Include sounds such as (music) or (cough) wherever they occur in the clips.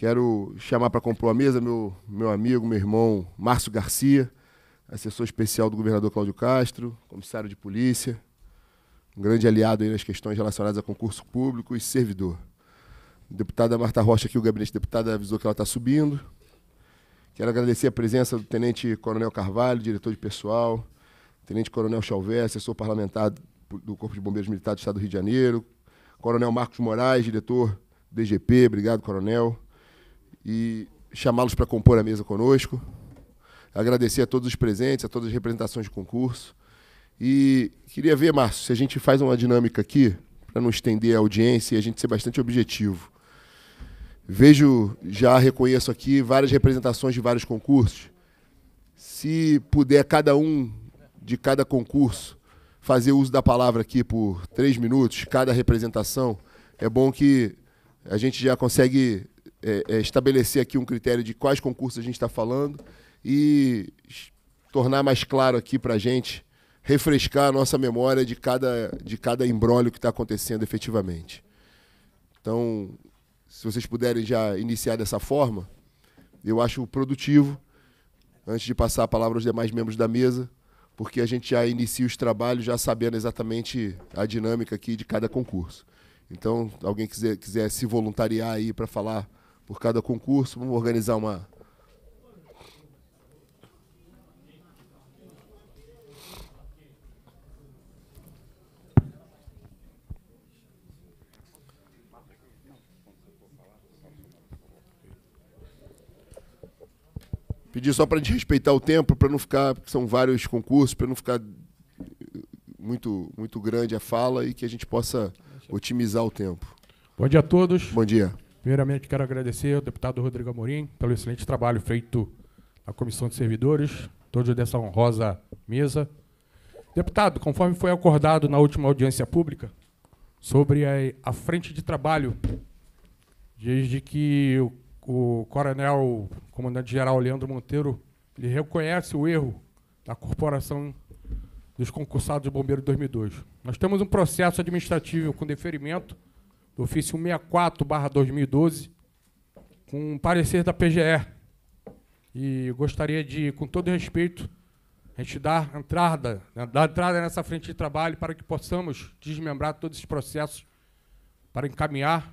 Quero chamar para compor a mesa meu, meu amigo, meu irmão Márcio Garcia, assessor especial do governador Cláudio Castro, comissário de polícia, um grande aliado nas questões relacionadas a concurso público e servidor. Deputada Marta Rocha, aqui o gabinete deputada avisou que ela está subindo. Quero agradecer a presença do Tenente Coronel Carvalho, diretor de pessoal, Tenente Coronel Chalvé, assessor parlamentar do Corpo de Bombeiros Militar do Estado do Rio de Janeiro, Coronel Marcos Moraes, diretor DGP, obrigado, Coronel e chamá-los para compor a mesa conosco. Agradecer a todos os presentes, a todas as representações de concurso. E queria ver, Márcio, se a gente faz uma dinâmica aqui, para não estender a audiência e a gente ser bastante objetivo. Vejo, já reconheço aqui várias representações de vários concursos. Se puder, cada um de cada concurso fazer uso da palavra aqui por três minutos, cada representação, é bom que a gente já consegue é, é, estabelecer aqui um critério de quais concursos a gente está falando e tornar mais claro aqui para a gente, refrescar a nossa memória de cada, de cada embrólio que está acontecendo efetivamente. Então, se vocês puderem já iniciar dessa forma, eu acho produtivo, antes de passar a palavra aos demais membros da mesa, porque a gente já inicia os trabalhos já sabendo exatamente a dinâmica aqui de cada concurso. Então, alguém quiser, quiser se voluntariar aí para falar por cada concurso. Vamos organizar uma. Pedir só para a gente respeitar o tempo, para não ficar, porque são vários concursos, para não ficar muito, muito grande a fala e que a gente possa otimizar o tempo. Bom dia a todos. Bom dia. Primeiramente, quero agradecer ao deputado Rodrigo Amorim pelo excelente trabalho feito na Comissão de Servidores, todos dessa honrosa mesa. Deputado, conforme foi acordado na última audiência pública, sobre a, a frente de trabalho, desde que o, o coronel, comandante-geral Leandro Monteiro, ele reconhece o erro da corporação dos concursados de bombeiros de 2002. Nós temos um processo administrativo com deferimento do ofício 164-2012, com um parecer da PGE. E gostaria de, com todo respeito, a gente dar entrada, né, dar entrada nessa frente de trabalho para que possamos desmembrar todos esses processos, para encaminhar,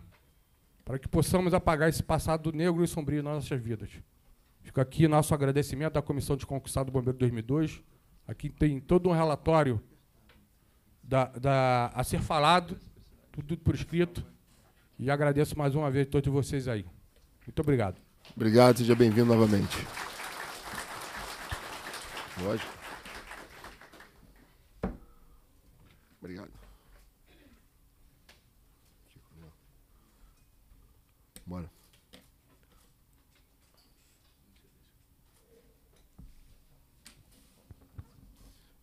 para que possamos apagar esse passado negro e sombrio nas nossas vidas. Fica aqui nosso agradecimento à Comissão de Conquistar do Bombeiro 2002. Aqui tem todo um relatório da, da, a ser falado tudo por escrito. E agradeço mais uma vez a todos vocês aí. Muito obrigado. Obrigado, seja bem-vindo novamente. Lógico. Obrigado. Bora.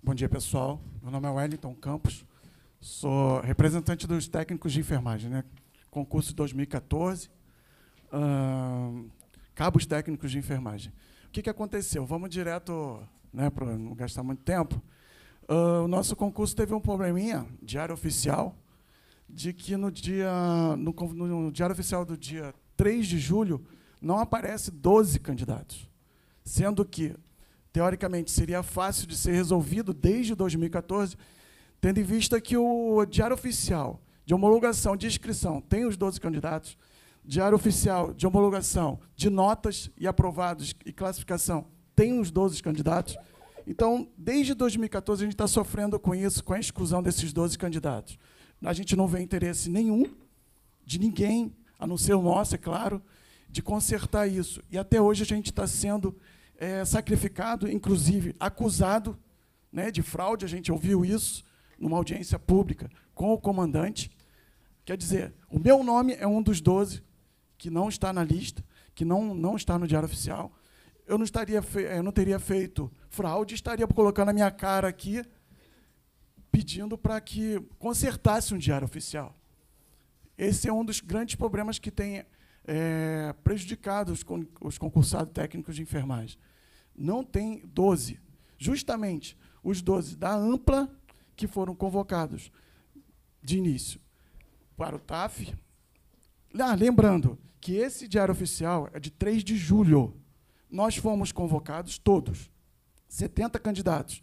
Bom dia, pessoal. Meu nome é Wellington Campos. Sou representante dos técnicos de enfermagem, né? concurso 2014, uh, ah, cabos técnicos de enfermagem. O que, que aconteceu? Vamos direto, né, para não gastar muito tempo. Uh, o nosso concurso teve um probleminha, diário oficial, de que no dia no, no diário oficial do dia 3 de julho não aparece 12 candidatos, sendo que teoricamente seria fácil de ser resolvido desde 2014 Tendo em vista que o Diário Oficial de Homologação de Inscrição tem os 12 candidatos, Diário Oficial de Homologação de Notas e Aprovados e Classificação tem os 12 candidatos. Então, desde 2014, a gente está sofrendo com isso, com a exclusão desses 12 candidatos. A gente não vê interesse nenhum de ninguém, a não ser o nosso, é claro, de consertar isso. E até hoje a gente está sendo é, sacrificado, inclusive acusado né, de fraude, a gente ouviu isso numa audiência pública com o comandante. Quer dizer, o meu nome é um dos 12 que não está na lista, que não, não está no Diário Oficial. Eu não, estaria eu eh, não teria feito fraude, estaria colocando a minha cara aqui, pedindo para que consertasse um Diário Oficial. Esse é um dos grandes problemas que tem é, prejudicado os, con os concursados técnicos de enfermagem. Não tem 12. Justamente os 12 da ampla que foram convocados de início para o TAF. Ah, lembrando que esse diário oficial é de 3 de julho. Nós fomos convocados todos, 70 candidatos,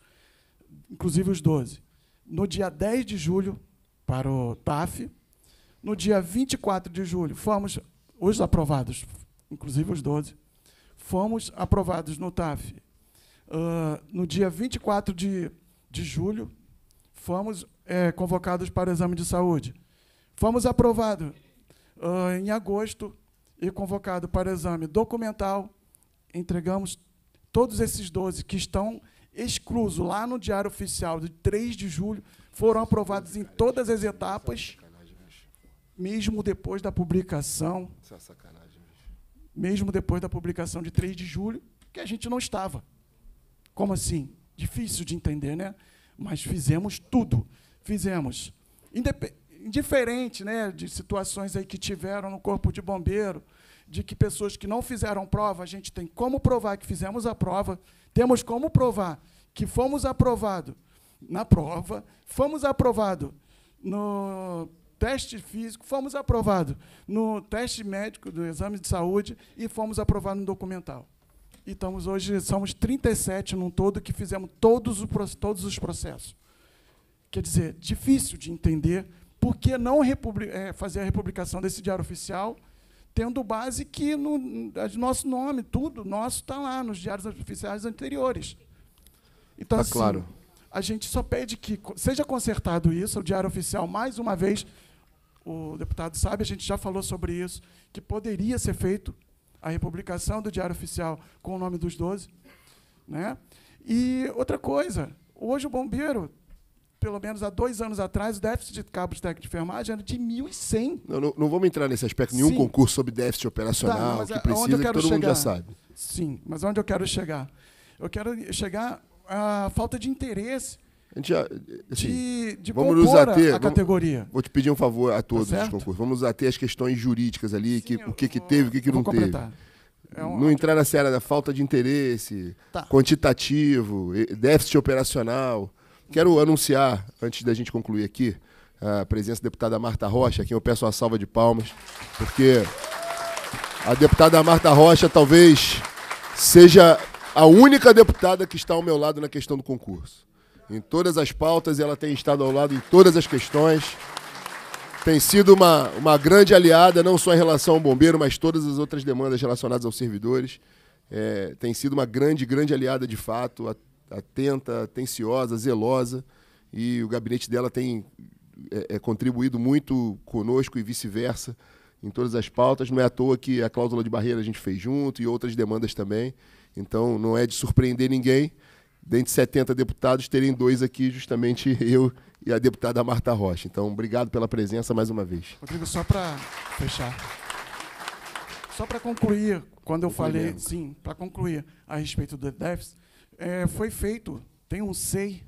inclusive os 12. No dia 10 de julho, para o TAF. No dia 24 de julho, fomos os aprovados, inclusive os 12, fomos aprovados no TAF. Uh, ah, no dia 24 de, de julho, Fomos é, convocados para o exame de saúde. Fomos aprovados uh, ah, em agosto e convocado para o exame documental. Entregamos todos esses 12 que estão exclusos lá no Diário Oficial de 3 de julho, foram aprovados em todas as etapas, mesmo depois da publicação. É mesmo depois da publicação de 3 de julho, que a gente não estava. Como assim? Difícil de entender, né? Mas fizemos tudo. Fizemos. Indiferente né, de situações aí que tiveram no corpo de bombeiro, de que pessoas que não fizeram prova, a gente tem como provar que fizemos a prova, temos como provar que fomos aprovados na prova, fomos aprovados no teste físico, fomos aprovados no teste médico do exame de saúde e fomos aprovados no documental estamos hoje, somos 37 num todo que fizemos todos, todos os processos. Quer dizer, difícil de entender por que não é, fazer a republicação desse diário oficial, tendo base que no é, nosso nome, tudo nosso está lá nos diários oficiais anteriores. Então, tá assim, claro. a gente só pede que seja consertado isso, o diário oficial, mais uma vez, o deputado sabe, a gente já falou sobre isso, que poderia ser feito a republicação do Diário Oficial com o nome dos 12. Né? E outra coisa, hoje o bombeiro, pelo menos há dois anos atrás, o déficit de cabos técnico de enfermagem era de 1.100. Não, não, não vamos entrar nesse aspecto, nenhum Sim. concurso sobre déficit operacional, tá, que é precisa, que todo chegar. mundo já sabe. Sim, mas onde eu quero chegar? Eu quero chegar à falta de interesse gente já, assim, de, de vamos nos ater, a vamos, categoria. Vou te pedir um favor a tá todos tá os concursos. Vamos até as questões jurídicas ali, Sim, que, o que, que teve, o que, que não teve. É um... Não entrar na série da falta de interesse, tá. quantitativo, déficit operacional. Quero anunciar, antes da gente concluir aqui, a presença da deputada Marta Rocha, a quem eu peço uma salva de palmas, porque a deputada Marta Rocha talvez seja a única deputada que está ao meu lado na questão do concurso em todas as pautas e ela tem estado ao lado em todas as questões. Tem sido uma, uma grande aliada, não só em relação ao bombeiro, mas todas as outras demandas relacionadas aos servidores. É, tem sido uma grande, grande aliada de fato, atenta, atenciosa, zelosa. E o gabinete dela tem é, é, contribuído muito conosco e vice-versa em todas as pautas. Não é à toa que a cláusula de barreira a gente fez junto e outras demandas também. Então não é de surpreender ninguém dentre 70 deputados, terem dois aqui, justamente (laughs) eu e a deputada Marta Rocha. Então, obrigado pela presença mais uma vez. Rodrigo, só para fechar. Só para concluir, quando eu falei, sim, para concluir a respeito do déficit, é, foi feito, tem um SEI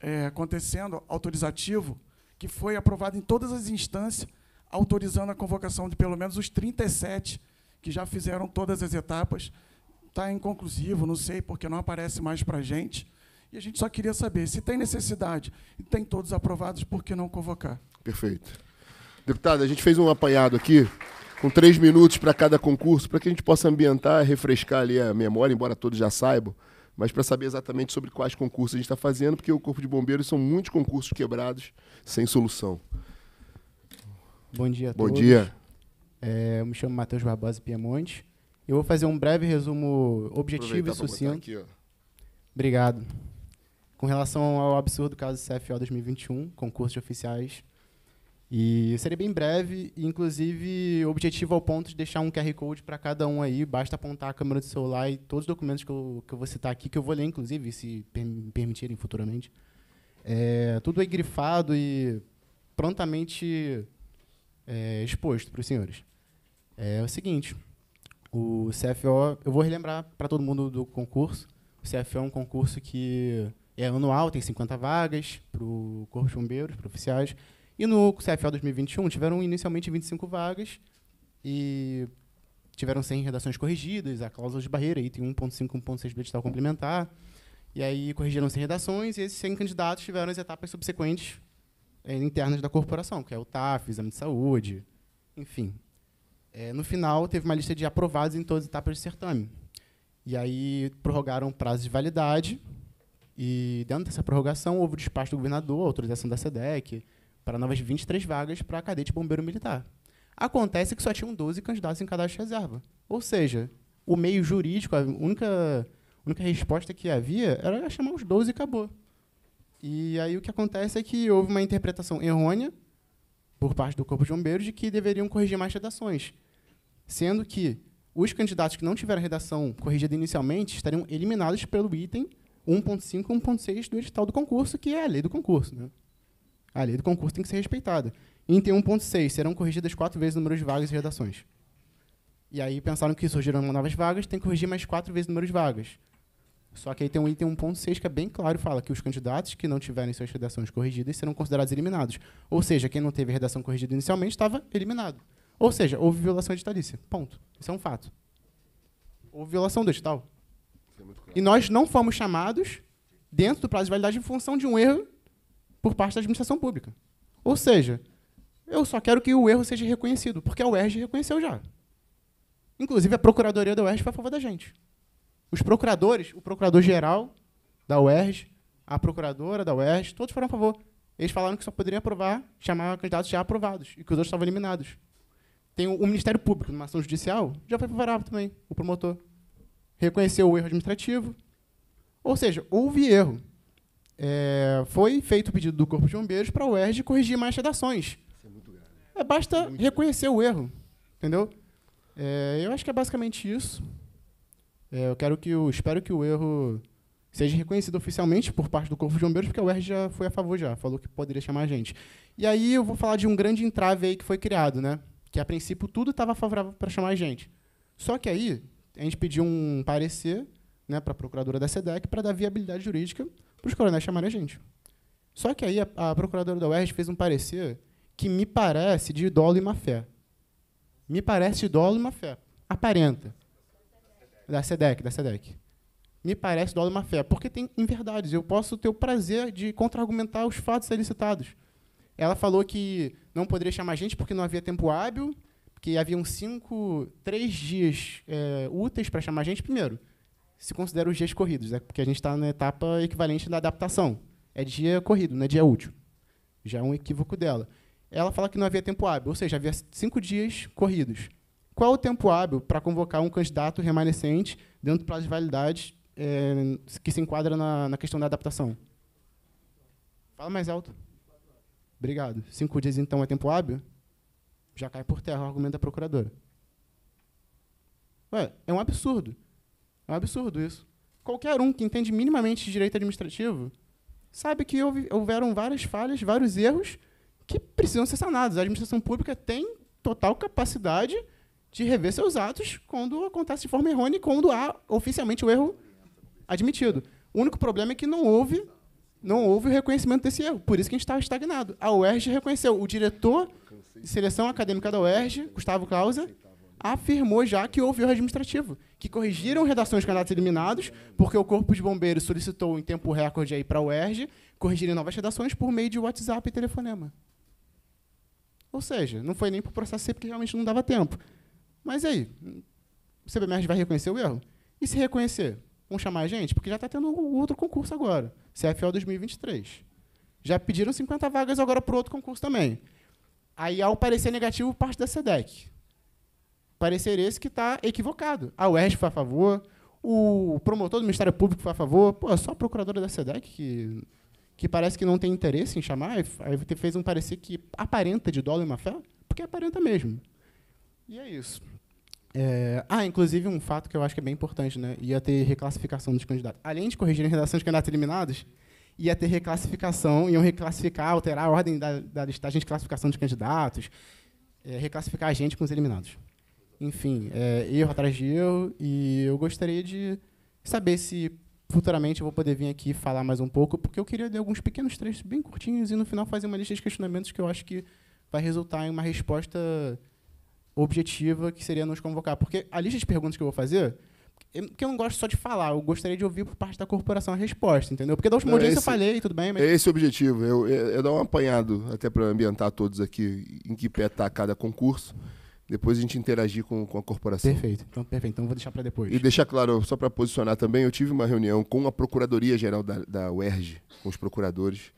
é, acontecendo, autorizativo, que foi aprovado em todas as instâncias, autorizando a convocação de pelo menos os 37 que já fizeram todas as etapas está inconclusivo, não sei porque não aparece mais para a gente. E a gente só queria saber se tem necessidade e tem todos aprovados, por que não convocar? Perfeito. Deputado, a gente fez um apanhado aqui com três minutos para cada concurso, para que a gente possa ambientar, refrescar ali a memória, embora todos já saibam, mas para saber exatamente sobre quais concursos a gente está fazendo, porque o Corpo de Bombeiros são muitos concursos quebrados sem solução. Bom dia a Bom todos. Bom dia. É, eu me chamo Matheus Barbosa Piemonte. Eu vou fazer um breve resumo objetivo e sucinto. Aqui, Obrigado. Com relação ao absurdo caso CFO 2021, concurso de oficiais. E seria bem breve, inclusive objetivo ao ponto de deixar um QR Code para cada um aí, basta apontar a câmera do celular e todos os documentos que eu, que eu vou citar aqui, que eu vou ler, inclusive, se me permitirem futuramente. É, tudo é grifado e prontamente é, exposto para os senhores. É o seguinte, o CFO, eu vou relembrar para todo mundo do concurso. O CFO é um concurso que é anual, tem 50 vagas para o Corpo de Bombeiros, para oficiais. E no CFO 2021 tiveram inicialmente 25 vagas e tiveram 100 redações corrigidas, a cláusula de barreira, item 1.5, 1.6 do edital complementar. E aí corrigiram 100 redações e esses 100 candidatos tiveram as etapas subsequentes eh, internas da corporação, que é o TAF, exame de saúde, enfim, é, no final, teve uma lista de aprovados em todas as etapas de certame. E aí prorrogaram o prazo de validade. E dentro dessa prorrogação, houve o despacho do governador, autorização da SEDEC, para novas 23 vagas para a bombeiro militar. Acontece que só tinham 12 candidatos em cadastro de reserva. Ou seja, o meio jurídico, a única, única resposta que havia era chamar os 12 e acabou. E aí o que acontece é que houve uma interpretação errônea por parte do Corpo de Bombeiros de que deveriam corrigir mais redações, sendo que os candidatos que não tiveram a redação corrigida inicialmente estariam eliminados pelo item 1.5 e 1.6 do edital do concurso, que é a lei do concurso. Né? A lei do concurso tem que ser respeitada. Item 1.6 serão corrigidas quatro vezes o número de vagas e redações. E aí pensaram que surgiram novas vagas, tem que corrigir mais quatro vezes o número de vagas. Só que aí tem um item 1.6 que é bem claro, fala que os candidatos que não tiverem suas redações corrigidas serão considerados eliminados. Ou seja, quem não teve a redação corrigida inicialmente estava eliminado. Ou seja, houve violação editalícia. Ponto. Isso é um fato. Houve violação do edital. É e nós não fomos chamados dentro do prazo de validade em função de um erro por parte da administração pública. Ou seja, eu só quero que o erro seja reconhecido, porque a UERJ reconheceu já. Inclusive, a Procuradoria da UERJ foi a favor da gente. Os procuradores, o procurador-geral da UERJ, a procuradora da UERJ, todos foram a favor. Eles falaram que só poderiam aprovar, chamar candidatos já aprovados, e que os outros estavam eliminados. Tem o, o Ministério Público, numa ação judicial, já foi favorável também, o promotor. Reconheceu o erro administrativo. Ou seja, houve erro. É, foi feito o pedido do Corpo de Bombeiros para a UERJ corrigir mais redações. Isso é muito grave. É, basta é muito reconhecer grave. o erro. Entendeu? É, eu acho que é basicamente isso. É, eu quero que o, espero que o erro seja reconhecido oficialmente por parte do Corpo de Bombeiros, porque a UERJ já foi a favor já, falou que poderia chamar a gente. E aí eu vou falar de um grande entrave aí que foi criado, né? Que a princípio tudo estava favorável para chamar a gente. Só que aí a gente pediu um parecer né, para a procuradora da SEDEC para dar viabilidade jurídica para os coronéis chamarem a gente. Só que aí a, a procuradora da UERJ fez um parecer que me parece de dolo e má fé. Me parece de dolo e má fé. Aparenta. Da SEDEC, da SEDEC. Me parece do aula má fé, porque tem inverdades. Eu posso ter o prazer de contra-argumentar os fatos ali citados. Ela falou que não poderia chamar gente porque não havia tempo hábil, que haviam cinco, três dias é, úteis para chamar gente. Primeiro, se considera os dias corridos, é porque a gente está na etapa equivalente da adaptação. É dia corrido, não é dia útil. Já é um equívoco dela. Ela fala que não havia tempo hábil, ou seja, havia cinco dias corridos. Qual o tempo hábil para convocar um candidato remanescente dentro do prazo de validade é, que se enquadra na, na questão da adaptação? Fala mais alto. Obrigado. Cinco dias, então, é tempo hábil? Já cai por terra o argumento da procuradora. Ué, é um absurdo. É um absurdo isso. Qualquer um que entende minimamente de direito administrativo sabe que houve, houveram várias falhas, vários erros que precisam ser sanados. A administração pública tem total capacidade de rever seus atos quando acontece de forma errônea e quando há oficialmente o erro admitido. O único problema é que não houve não houve o reconhecimento desse erro. Por isso que a gente está estagnado. A UERJ reconheceu. O diretor de seleção acadêmica da UERJ, Gustavo Clausa, afirmou já que houve erro administrativo, que corrigiram redações de candidatos eliminados, porque o Corpo de Bombeiros solicitou em tempo recorde aí para a UERJ corrigirem novas redações por meio de WhatsApp e telefonema. Ou seja, não foi nem para o processo ser porque realmente não dava tempo. Mas aí, o CBMERG vai reconhecer o erro? E se reconhecer? Vão chamar a gente? Porque já está tendo outro concurso agora, CFO 2023. Já pediram 50 vagas agora para outro concurso também. Aí há um parecer negativo parte da SEDEC. Parecer esse que está equivocado. A UERJ foi a favor, o promotor do Ministério Público foi a favor, pô, é só a procuradora da SEDEC que, que parece que não tem interesse em chamar, aí fez um parecer que aparenta de dólar e má fé, porque aparenta mesmo. E é isso. É, ah, inclusive um fato que eu acho que é bem importante, né? Ia ter reclassificação dos candidatos. Além de corrigir a redação dos candidatos eliminados, ia ter reclassificação, iam reclassificar, alterar a ordem da, da listagem de classificação dos candidatos, é, reclassificar a gente com os eliminados. Enfim, é, erro atrás de erro, e eu gostaria de saber se futuramente eu vou poder vir aqui falar mais um pouco, porque eu queria dar alguns pequenos trechos bem curtinhos e no final fazer uma lista de questionamentos que eu acho que vai resultar em uma resposta objetiva, que seria nos convocar. Porque a lista de perguntas que eu vou fazer, que eu não gosto só de falar, eu gostaria de ouvir por parte da corporação a resposta, entendeu? Porque da última audiência eu falei, tudo bem, mas... É esse o objetivo, eu, eu, eu dar um apanhado, até para ambientar todos aqui, em que pé está cada concurso, depois a gente interagir com, com a corporação. Perfeito, então, perfeito. então vou deixar para depois. E deixar claro, só para posicionar também, eu tive uma reunião com a Procuradoria-Geral da, da UERJ, com os procuradores,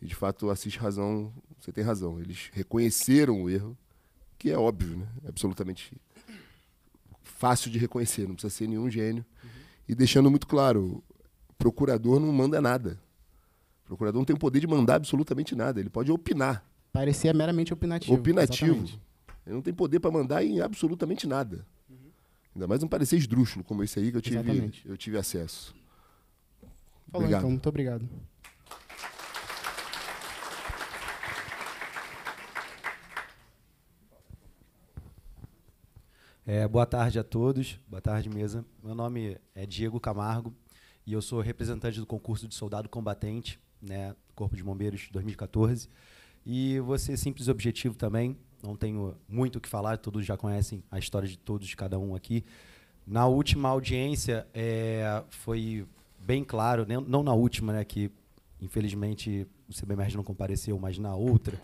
e de fato, assiste razão, você tem razão, eles reconheceram o erro, que é óbvio, né? É absolutamente fácil de reconhecer, não precisa ser nenhum gênio. Uhum. E deixando muito claro, procurador não manda nada. procurador não tem o poder de mandar absolutamente nada, ele pode opinar. Parecia meramente opinativo. Opinativo. Exatamente. Ele não tem poder para mandar em absolutamente nada. Uhum. Ainda mais um parecer esdrúxulo como esse aí que eu tive, eu tive acesso. Falou, obrigado. Então, muito obrigado. É, boa tarde a todos, boa tarde mesa. Meu nome é Diego Camargo e eu sou representante do concurso de soldado combatente, né, Corpo de Bombeiros 2014. E você simples objetivo também. Não tenho muito o que falar, todos já conhecem a história de todos, de cada um aqui. Na última audiência é, foi bem claro, né, não na última, né, que Infelizmente, o CBMERG não compareceu, mas na outra,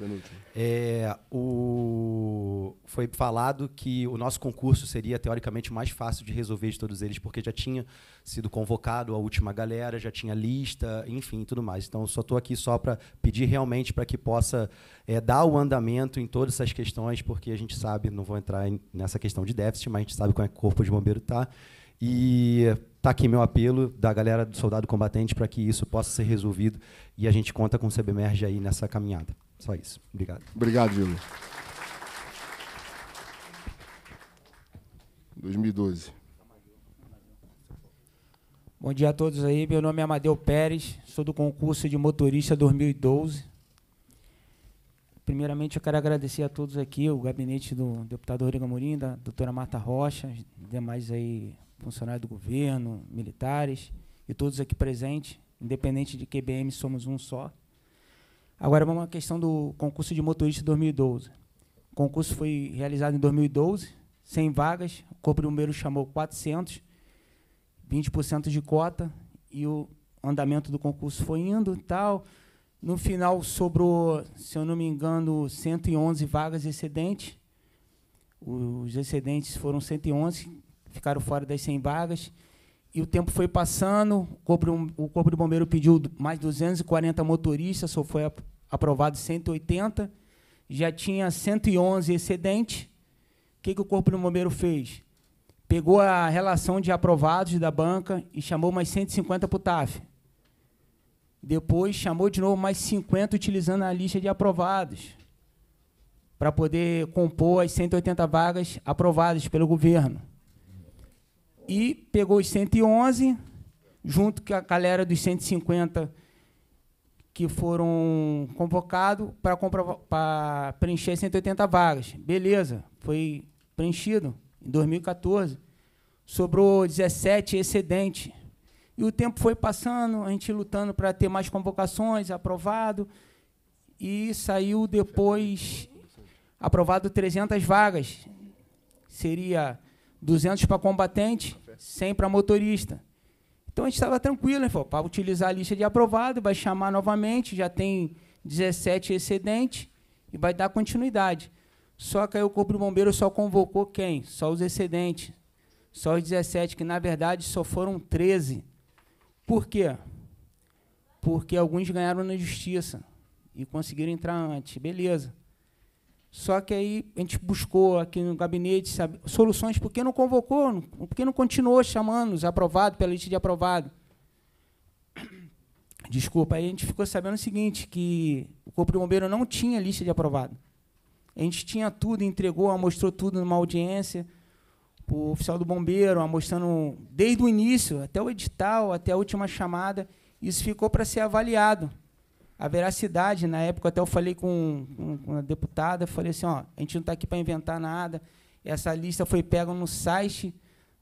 é, o, foi falado que o nosso concurso seria, teoricamente, o mais fácil de resolver de todos eles, porque já tinha sido convocado a última galera, já tinha lista, enfim, tudo mais. Então, só estou aqui só para pedir realmente para que possa é, dar o andamento em todas essas questões, porque a gente sabe, não vou entrar em, nessa questão de déficit, mas a gente sabe como é que o Corpo de Bombeiro está, e Está aqui meu apelo da galera do Soldado Combatente para que isso possa ser resolvido e a gente conta com o CBMERG aí nessa caminhada. Só isso. Obrigado. Obrigado, Gil. 2012. Bom dia a todos aí. Meu nome é Amadeu Pérez, sou do concurso de motorista 2012. Primeiramente, eu quero agradecer a todos aqui, o gabinete do deputado Rodrigo Amorim, da doutora Marta Rocha, demais aí funcionários do governo, militares e todos aqui presentes, independente de QBM, somos um só. Agora vamos à questão do concurso de motorista 2012. O concurso foi realizado em 2012, 100 vagas, o Corpo de Bombeiros chamou 400, 20% de cota, e o andamento do concurso foi indo e tal. No final sobrou, se eu não me engano, 111 vagas excedentes. Os excedentes foram 111, ficaram fora das 100 vagas. E o tempo foi passando, o Corpo, o corpo de Bombeiro pediu mais 240 motoristas, só foi aprovado 180. Já tinha 111 excedentes. O que, que o Corpo de Bombeiro fez? Pegou a relação de aprovados da banca e chamou mais 150 para o TAF. Depois chamou de novo mais 50 utilizando a lista de aprovados para poder compor as 180 vagas aprovadas pelo governo e pegou os 111, junto com a galera dos 150 que foram convocados para preencher 180 vagas. Beleza, foi preenchido em 2014. Sobrou 17 excedente. E o tempo foi passando, a gente lutando para ter mais convocações, aprovado. E saiu depois aprovado 300 vagas. Seria 200 para combatente, 100 para motorista. Então a gente estava tranquilo, né? Para utilizar a lista de aprovado, vai chamar novamente, já tem 17 excedentes e vai dar continuidade. Só que aí o Corpo de Bombeiro só convocou quem? Só os excedentes. Só os 17, que na verdade só foram 13. Por quê? Porque alguns ganharam na justiça e conseguiram entrar antes. Beleza. Só que aí a gente buscou aqui no gabinete sabe, soluções, porque não convocou, porque não continuou chamando os aprovados pela lista de aprovado. (coughs) Desculpa, aí a gente ficou sabendo o seguinte, que o Corpo de Bombeiro não tinha lista de aprovado. A gente tinha tudo, entregou, mostrou tudo numa audiência, o oficial do bombeiro, mostrando desde o início, até o edital, até a última chamada, isso ficou para ser avaliado a veracidade, na época até eu falei com, com uma deputada, falei assim, ó, a gente não está aqui para inventar nada, essa lista foi pega no site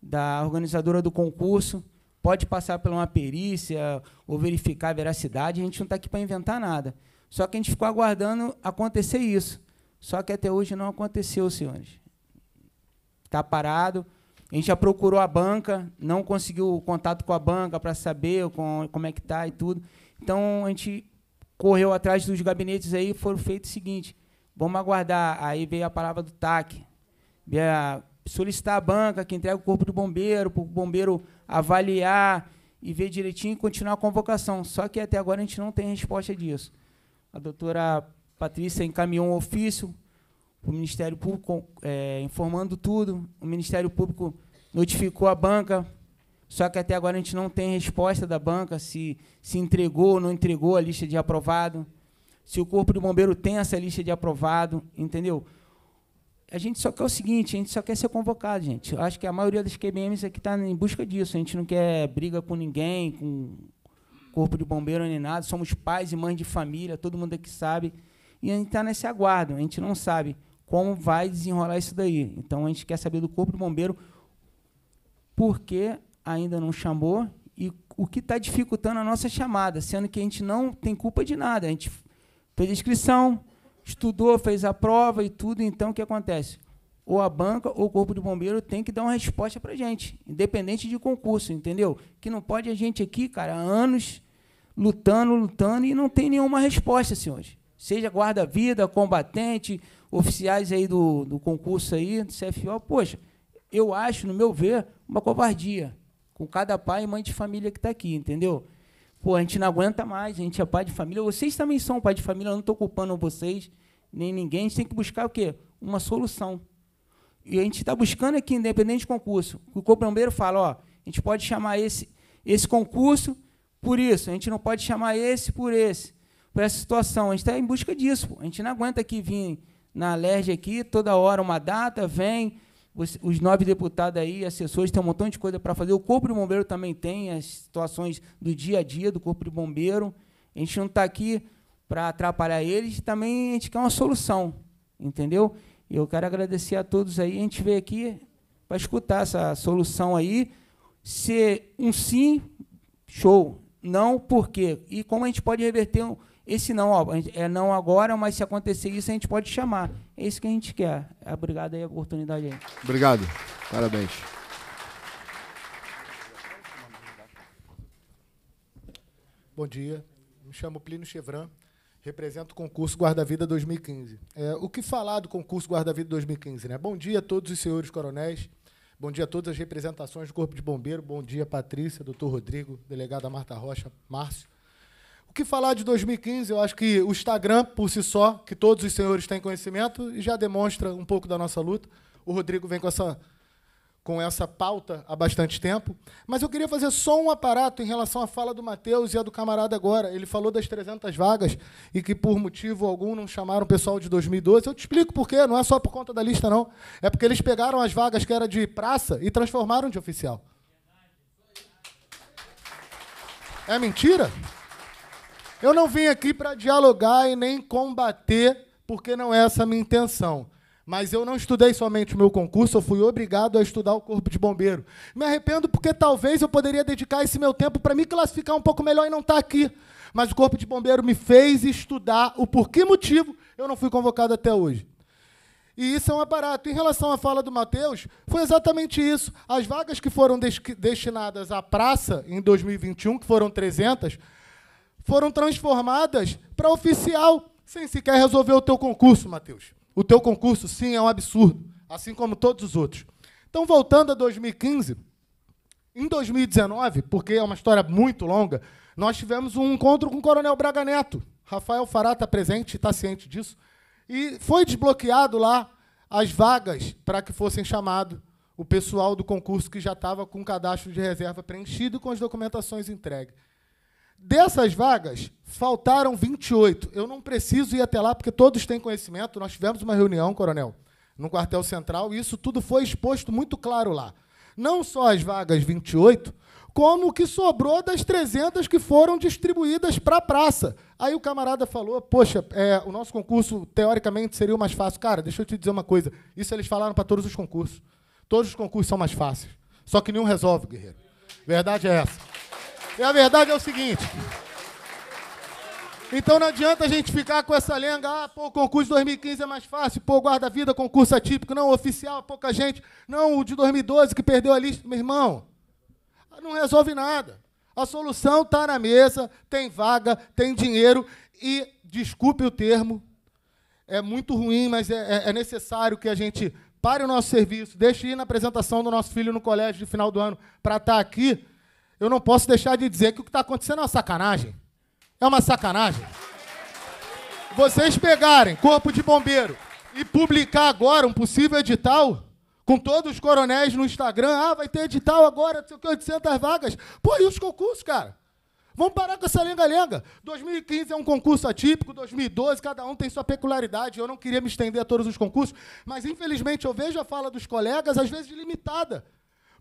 da organizadora do concurso, pode passar por uma perícia ou verificar a veracidade, a gente não está aqui para inventar nada. Só que a gente ficou aguardando acontecer isso. Só que até hoje não aconteceu, senhores. Está parado. A gente já procurou a banca, não conseguiu contato com a banca para saber com, como é que está e tudo. Então, a gente correu atrás dos gabinetes aí, foram feitos o seguinte, vamos aguardar. Aí veio a palavra do TAC, solicitar a banca que entrega o corpo do bombeiro, para o bombeiro avaliar e ver direitinho e continuar a convocação. Só que até agora a gente não tem resposta disso. A doutora Patrícia encaminhou um ofício para o Ministério Público é, informando tudo. O Ministério Público notificou a banca só que até agora a gente não tem resposta da banca se se entregou ou não entregou a lista de aprovado, se o corpo de bombeiro tem essa lista de aprovado, entendeu? A gente só quer o seguinte, a gente só quer ser convocado, gente. Eu acho que a maioria das QBMs aqui é está em busca disso. A gente não quer briga com ninguém, com corpo de bombeiro nem nada. Somos pais e mães de família, todo mundo aqui é sabe. E a gente está nesse aguardo. A gente não sabe como vai desenrolar isso daí. Então a gente quer saber do corpo de bombeiro porque ainda não chamou e o que está dificultando a nossa chamada, sendo que a gente não tem culpa de nada. A gente fez a inscrição, estudou, fez a prova e tudo, então o que acontece? Ou a banca ou o corpo de bombeiro tem que dar uma resposta para a gente, independente de concurso, entendeu? Que não pode a gente aqui, cara, há anos lutando, lutando e não tem nenhuma resposta, senhores. Seja guarda-vida, combatente, oficiais aí do, do concurso aí, do CFO, poxa, eu acho, no meu ver, uma covardia com cada pai e mãe de família que está aqui, entendeu? Pô, a gente não aguenta mais, a gente é pai de família. Vocês também são pai de família, eu não estou culpando vocês, nem ninguém. A gente tem que buscar o quê? Uma solução. E a gente está buscando aqui, independente de concurso. O copombeiro fala, ó, a gente pode chamar esse, esse concurso por isso, a gente não pode chamar esse por esse, por essa situação. A gente está em busca disso. Pô. A gente não aguenta aqui vir na alergia aqui, toda hora uma data, vem, os, os nove deputados aí, assessores, têm um montão de coisa para fazer. O Corpo de Bombeiro também tem as situações do dia a dia do Corpo de Bombeiro. A gente não está aqui para atrapalhar eles, também a gente quer uma solução, entendeu? E eu quero agradecer a todos aí. A gente veio aqui para escutar essa solução aí. ser um sim, show. Não, por quê? E como a gente pode reverter um, esse não, ó, é não agora, mas se acontecer isso, a gente pode chamar. É isso que a gente quer. Obrigado aí a oportunidade aí. Obrigado. Parabéns. Bom dia. Me chamo Plínio Chevran. Represento o concurso Guarda-Vida 2015. É, o que falar do concurso Guarda-Vida 2015? Né? Bom dia a todos os senhores coronéis. Bom dia a todas as representações do Corpo de Bombeiro. Bom dia, Patrícia, doutor Rodrigo, delegada Marta Rocha, Márcio que falar de 2015, eu acho que o Instagram, por si só, que todos os senhores têm conhecimento, já demonstra um pouco da nossa luta. O Rodrigo vem com essa, com essa pauta há bastante tempo. Mas eu queria fazer só um aparato em relação à fala do Matheus e a do camarada agora. Ele falou das 300 vagas e que, por motivo algum, não chamaram o pessoal de 2012. Eu te explico por quê, não é só por conta da lista, não. É porque eles pegaram as vagas que era de praça e transformaram de oficial. É mentira? Eu não vim aqui para dialogar e nem combater, porque não é essa a minha intenção. Mas eu não estudei somente o meu concurso, eu fui obrigado a estudar o Corpo de Bombeiro. Me arrependo porque talvez eu poderia dedicar esse meu tempo para me classificar um pouco melhor e não estar tá aqui. Mas o Corpo de Bombeiro me fez estudar o porquê motivo eu não fui convocado até hoje. E isso é um aparato. Em relação à fala do Matheus, foi exatamente isso. As vagas que foram destinadas à praça em 2021, que foram 300, foram transformadas para oficial, sem sequer resolver o teu concurso, Mateus. O teu concurso, sim, é um absurdo, assim como todos os outros. Então, voltando a 2015, em 2019, porque é uma história muito longa, nós tivemos um encontro com o Coronel Braga Neto. Rafael Fará está presente, está ciente disso. E foi desbloqueado lá as vagas para que fossem chamado o pessoal do concurso que já estava com o cadastro de reserva preenchido e com as documentações entregues. Dessas vagas, faltaram 28. Eu não preciso ir até lá, porque todos têm conhecimento. Nós tivemos uma reunião, coronel, no quartel central, e isso tudo foi exposto muito claro lá. Não só as vagas 28, como o que sobrou das 300 que foram distribuídas para a praça. Aí o camarada falou: Poxa, é, o nosso concurso teoricamente seria o mais fácil. Cara, deixa eu te dizer uma coisa: isso eles falaram para todos os concursos. Todos os concursos são mais fáceis. Só que nenhum resolve, guerreiro. Verdade é essa. E a verdade é o seguinte. Então não adianta a gente ficar com essa lenga, ah, pô, o concurso de 2015 é mais fácil, pô, guarda-vida, concurso atípico, não, oficial, pouca gente. Não, o de 2012 que perdeu a lista. Meu irmão, não resolve nada. A solução está na mesa, tem vaga, tem dinheiro e, desculpe o termo, é muito ruim, mas é, é, é necessário que a gente pare o nosso serviço, deixe ir na apresentação do nosso filho no colégio de final do ano para estar tá aqui eu não posso deixar de dizer que o que está acontecendo é uma sacanagem. É uma sacanagem. Vocês pegarem corpo de bombeiro e publicar agora um possível edital com todos os coronéis no Instagram, ah, vai ter edital agora, não sei o que, 800 vagas. Pô, e os concursos, cara? Vamos parar com essa lenga-lenga. 2015 é um concurso atípico, 2012, cada um tem sua peculiaridade. Eu não queria me estender a todos os concursos, mas infelizmente eu vejo a fala dos colegas, às vezes limitada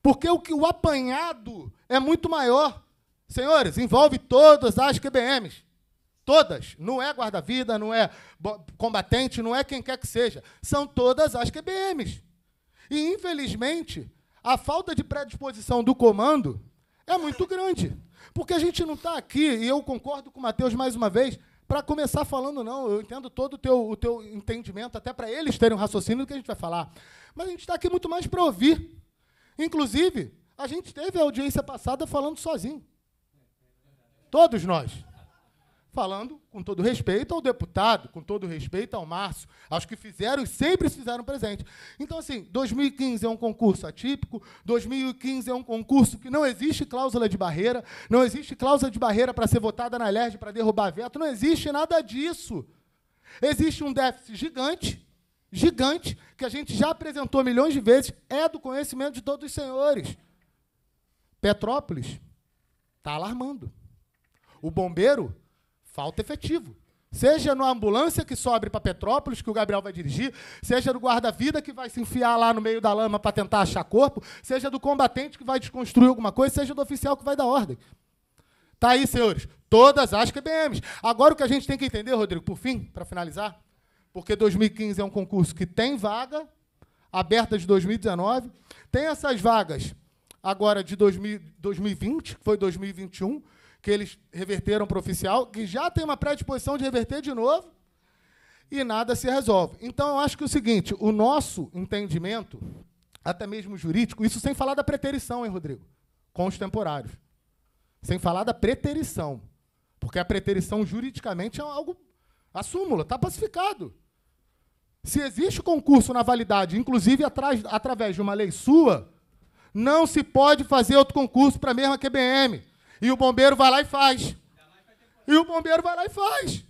porque o, que, o apanhado é muito maior. Senhores, envolve todas as QBMs. Todas. Não é guarda-vida, não é combatente, não é quem quer que seja. São todas as QBMs. E, infelizmente, a falta de predisposição do comando é muito grande. Porque a gente não está aqui, e eu concordo com o Matheus mais uma vez, para começar falando, não. Eu entendo todo o teu, o teu entendimento, até para eles terem um raciocínio do que a gente vai falar. Mas a gente está aqui muito mais para ouvir. Inclusive, a gente teve a audiência passada falando sozinho. Todos nós. Falando com todo respeito ao deputado, com todo respeito ao Márcio, aos que fizeram e sempre se fizeram presente. Então, assim, 2015 é um concurso atípico, 2015 é um concurso que não existe cláusula de barreira, não existe cláusula de barreira para ser votada na LERJ para derrubar veto, não existe nada disso. Existe um déficit gigante gigante, que a gente já apresentou milhões de vezes, é do conhecimento de todos os senhores. Petrópolis está alarmando. O bombeiro falta efetivo. Seja na ambulância que sobe para Petrópolis, que o Gabriel vai dirigir, seja do guarda-vida que vai se enfiar lá no meio da lama para tentar achar corpo, seja do combatente que vai desconstruir alguma coisa, seja do oficial que vai dar ordem. Tá aí, senhores, todas as QBMs. Agora o que a gente tem que entender, Rodrigo, por fim, para finalizar, porque 2015 é um concurso que tem vaga, aberta de 2019, tem essas vagas agora de 2020, que foi 2021, que eles reverteram para oficial, que já tem uma predisposição de reverter de novo, e nada se resolve. Então, eu acho que é o seguinte, o nosso entendimento, até mesmo jurídico, isso sem falar da preterição, hein, Rodrigo? Com os temporários. Sem falar da preterição. Porque a preterição, juridicamente, é algo... A súmula está pacificado. Se existe concurso na validade, inclusive atras, através de uma lei sua, não se pode fazer outro concurso para a mesma QBM. E o bombeiro vai lá e faz. E o bombeiro vai lá e faz.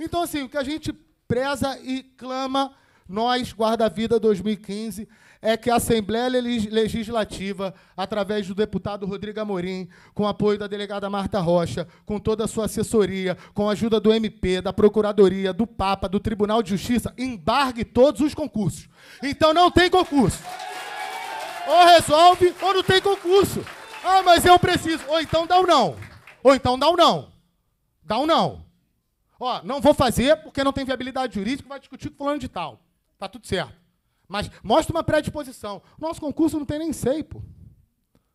Então, assim, o que a gente preza e clama, nós, Guarda Vida 2015, é que a Assembleia Legislativa, através do deputado Rodrigo Amorim, com apoio da delegada Marta Rocha, com toda a sua assessoria, com a ajuda do MP, da Procuradoria, do Papa, do Tribunal de Justiça, embargue todos os concursos. Então não tem concurso. Ou resolve ou não tem concurso. Ah, mas eu preciso. Ou então dá um não. Ou então dá um não. Dá um não. Ó, não vou fazer porque não tem viabilidade jurídica, vai discutir com fulano de tal. Tá tudo certo. Mas mostra uma predisposição. Nosso concurso não tem nem sei, pô.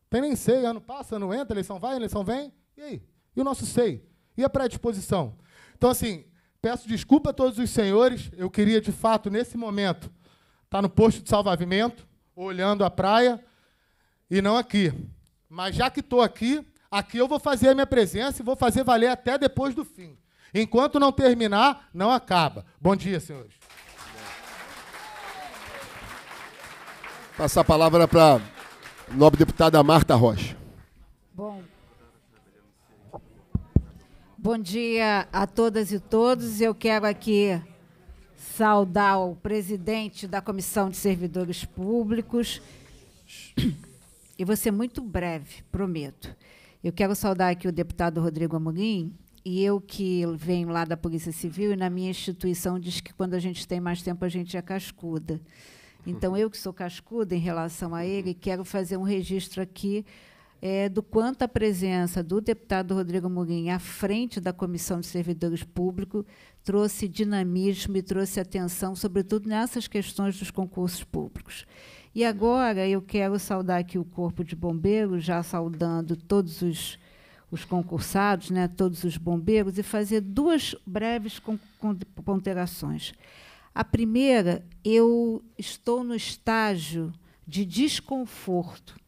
Tem nem sei, ano passa, ano entra, eleição vai, eleição vem. E aí? E o nosso sei? E a predisposição? Então, assim, peço desculpa a todos os senhores. Eu queria, de fato, nesse momento, estar tá no posto de salvamento, olhando a praia, e não aqui. Mas já que estou aqui, aqui eu vou fazer a minha presença e vou fazer valer até depois do fim. Enquanto não terminar, não acaba. Bom dia, senhores. Passar a palavra para a nobre deputada Marta Rocha. Bom. Bom dia a todas e todos. Eu quero aqui saudar o presidente da Comissão de Servidores Públicos. (clears throat) E vou ser muito breve, prometo. Eu quero saudar aqui o deputado Rodrigo Amorim, e eu que venho lá da Polícia Civil, e na minha instituição diz que quando a gente tem mais tempo a gente é cascuda. Então, eu que sou cascuda em relação a ele, uhum. quero fazer um registro aqui é, do quanto a presença do deputado Rodrigo Mourinho à frente da Comissão de Servidores Públicos trouxe dinamismo e trouxe atenção, sobretudo nessas questões dos concursos públicos. E uhum. agora eu quero saudar aqui o Corpo de Bombeiros, já saudando todos os, os concursados, né, todos os bombeiros, e fazer duas breves con, a primeira, eu estou no estágio de desconforto.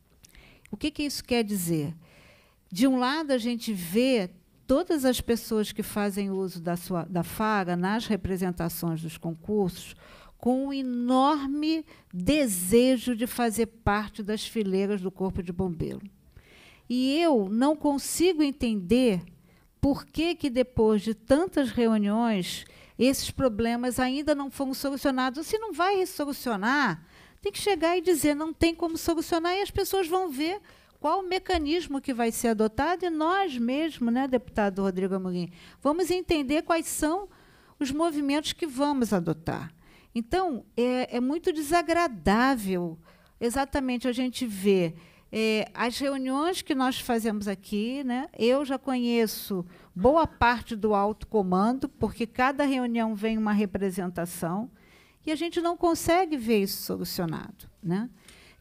O que, que isso quer dizer? De um lado, a gente vê todas as pessoas que fazem uso da, sua, da fara nas representações dos concursos com um enorme desejo de fazer parte das fileiras do Corpo de Bombeiro. E eu não consigo entender por que, que depois de tantas reuniões, esses problemas ainda não foram solucionados. Se não vai solucionar, tem que chegar e dizer não tem como solucionar e as pessoas vão ver qual o mecanismo que vai ser adotado e nós mesmos, né, deputado Rodrigo Amorim, vamos entender quais são os movimentos que vamos adotar. Então, é, é muito desagradável exatamente a gente ver é, as reuniões que nós fazemos aqui. Né? Eu já conheço boa parte do alto comando, porque cada reunião vem uma representação, e a gente não consegue ver isso solucionado. Né?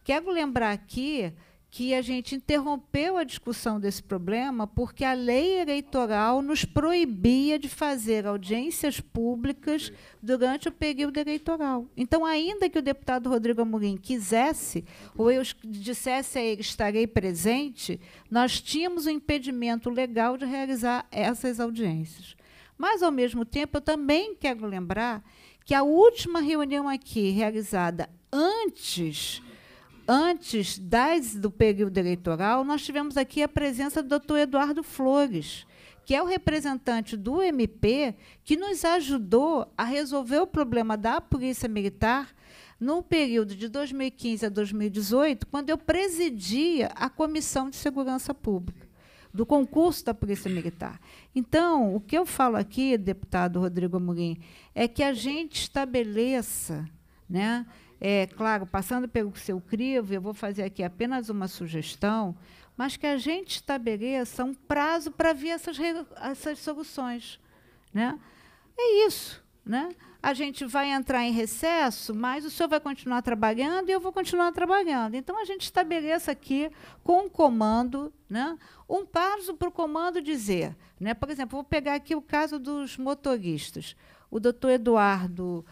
Quero lembrar aqui que a gente interrompeu a discussão desse problema porque a lei eleitoral nos proibia de fazer audiências públicas durante o período eleitoral. Então, ainda que o deputado Rodrigo Amorim quisesse, ou eu dissesse a ele estarei presente, nós tínhamos o um impedimento legal de realizar essas audiências. Mas, ao mesmo tempo, eu também quero lembrar que a última reunião aqui realizada antes antes das, do período eleitoral, nós tivemos aqui a presença do doutor Eduardo Flores, que é o representante do MP, que nos ajudou a resolver o problema da Polícia Militar no período de 2015 a 2018, quando eu presidia a Comissão de Segurança Pública do concurso da Polícia Militar. Então, o que eu falo aqui, deputado Rodrigo Amorim, é que a gente estabeleça, né, é claro, passando pelo seu crivo, eu vou fazer aqui apenas uma sugestão, mas que a gente estabeleça um prazo para ver essas, essas soluções. Né? É isso. Né? A gente vai entrar em recesso, mas o senhor vai continuar trabalhando e eu vou continuar trabalhando. Então, a gente estabeleça aqui, com o um comando, né, um prazo para o comando dizer. Né? Por exemplo, vou pegar aqui o caso dos motoristas. O doutor Eduardo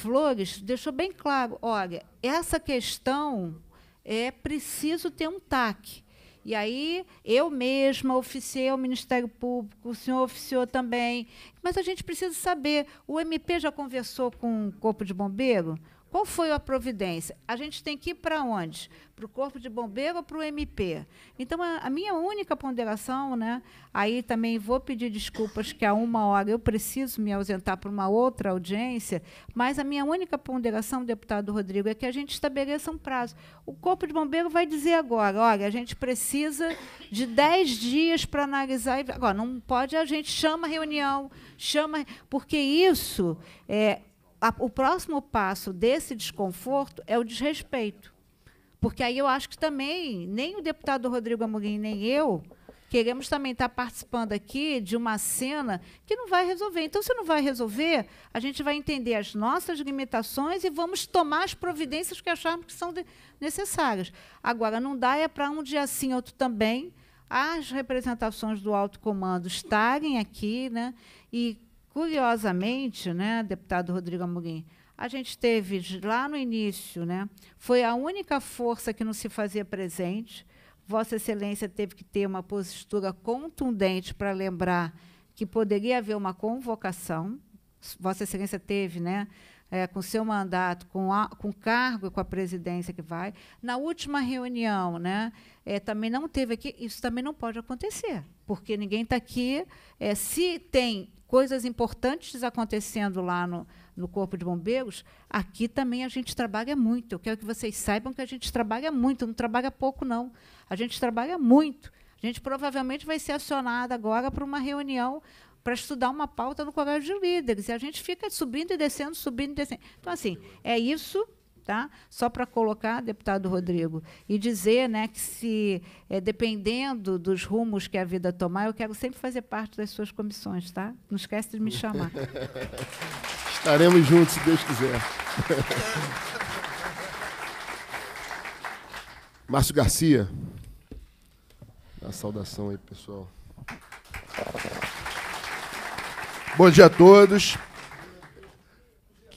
Flores deixou bem claro: olha, essa questão é preciso ter um TAC. E aí eu mesma oficiei ao Ministério Público, o senhor oficiou também. Mas a gente precisa saber, o MP já conversou com o Corpo de Bombeiro? Qual foi a providência? A gente tem que ir para onde? Para o corpo de bombeiro ou para o MP? Então, a, a, minha única ponderação, né? aí também vou pedir desculpas que a uma hora eu preciso me ausentar para uma outra audiência, mas a minha única ponderação, deputado Rodrigo, é que a gente estabeleça um prazo. O corpo de bombeiro vai dizer agora, olha, a gente precisa de 10 dias para analisar. Agora, não pode, a gente chama reunião, chama... Porque isso... É, a, o próximo passo desse desconforto é o desrespeito. Porque aí eu acho que também, nem o deputado Rodrigo Amorim, nem eu, queremos também estar participando aqui de uma cena que não vai resolver. Então, se não vai resolver, a gente vai entender as nossas limitações e vamos tomar as providências que acharmos que são necessárias. Agora, não dá é para um dia sim, outro também, as representações do alto comando estarem aqui né, e Curiosamente, né, deputado Rodrigo Amorim, a gente teve lá no início, né, foi a única força que não se fazia presente. Vossa Excelência teve que ter uma postura contundente para lembrar que poderia haver uma convocação. Vossa Excelência teve, né, é, com seu mandato, com, a, com cargo e com a presidência que vai. Na última reunião, né, é, também não teve aqui. Isso também não pode acontecer, porque ninguém está aqui. É, se tem coisas importantes acontecendo lá no, no Corpo de Bombeiros, aqui também a gente trabalha muito. Eu quero que vocês saibam que a gente trabalha muito, não trabalha pouco, não. A gente trabalha muito. A gente provavelmente vai ser acionada agora para uma reunião para estudar uma pauta no Colégio de Líderes. E a gente fica subindo e descendo, subindo e descendo. Então, assim, é isso tá? Só para colocar, deputado Rodrigo, e dizer, né, que se é, dependendo dos rumos que a vida tomar, eu quero sempre fazer parte das suas comissões, tá? Não esquece de me chamar. (laughs) Estaremos juntos, se Deus quiser. (laughs) Márcio Garcia. Dá saudação aí, pessoal. Bom dia a todos.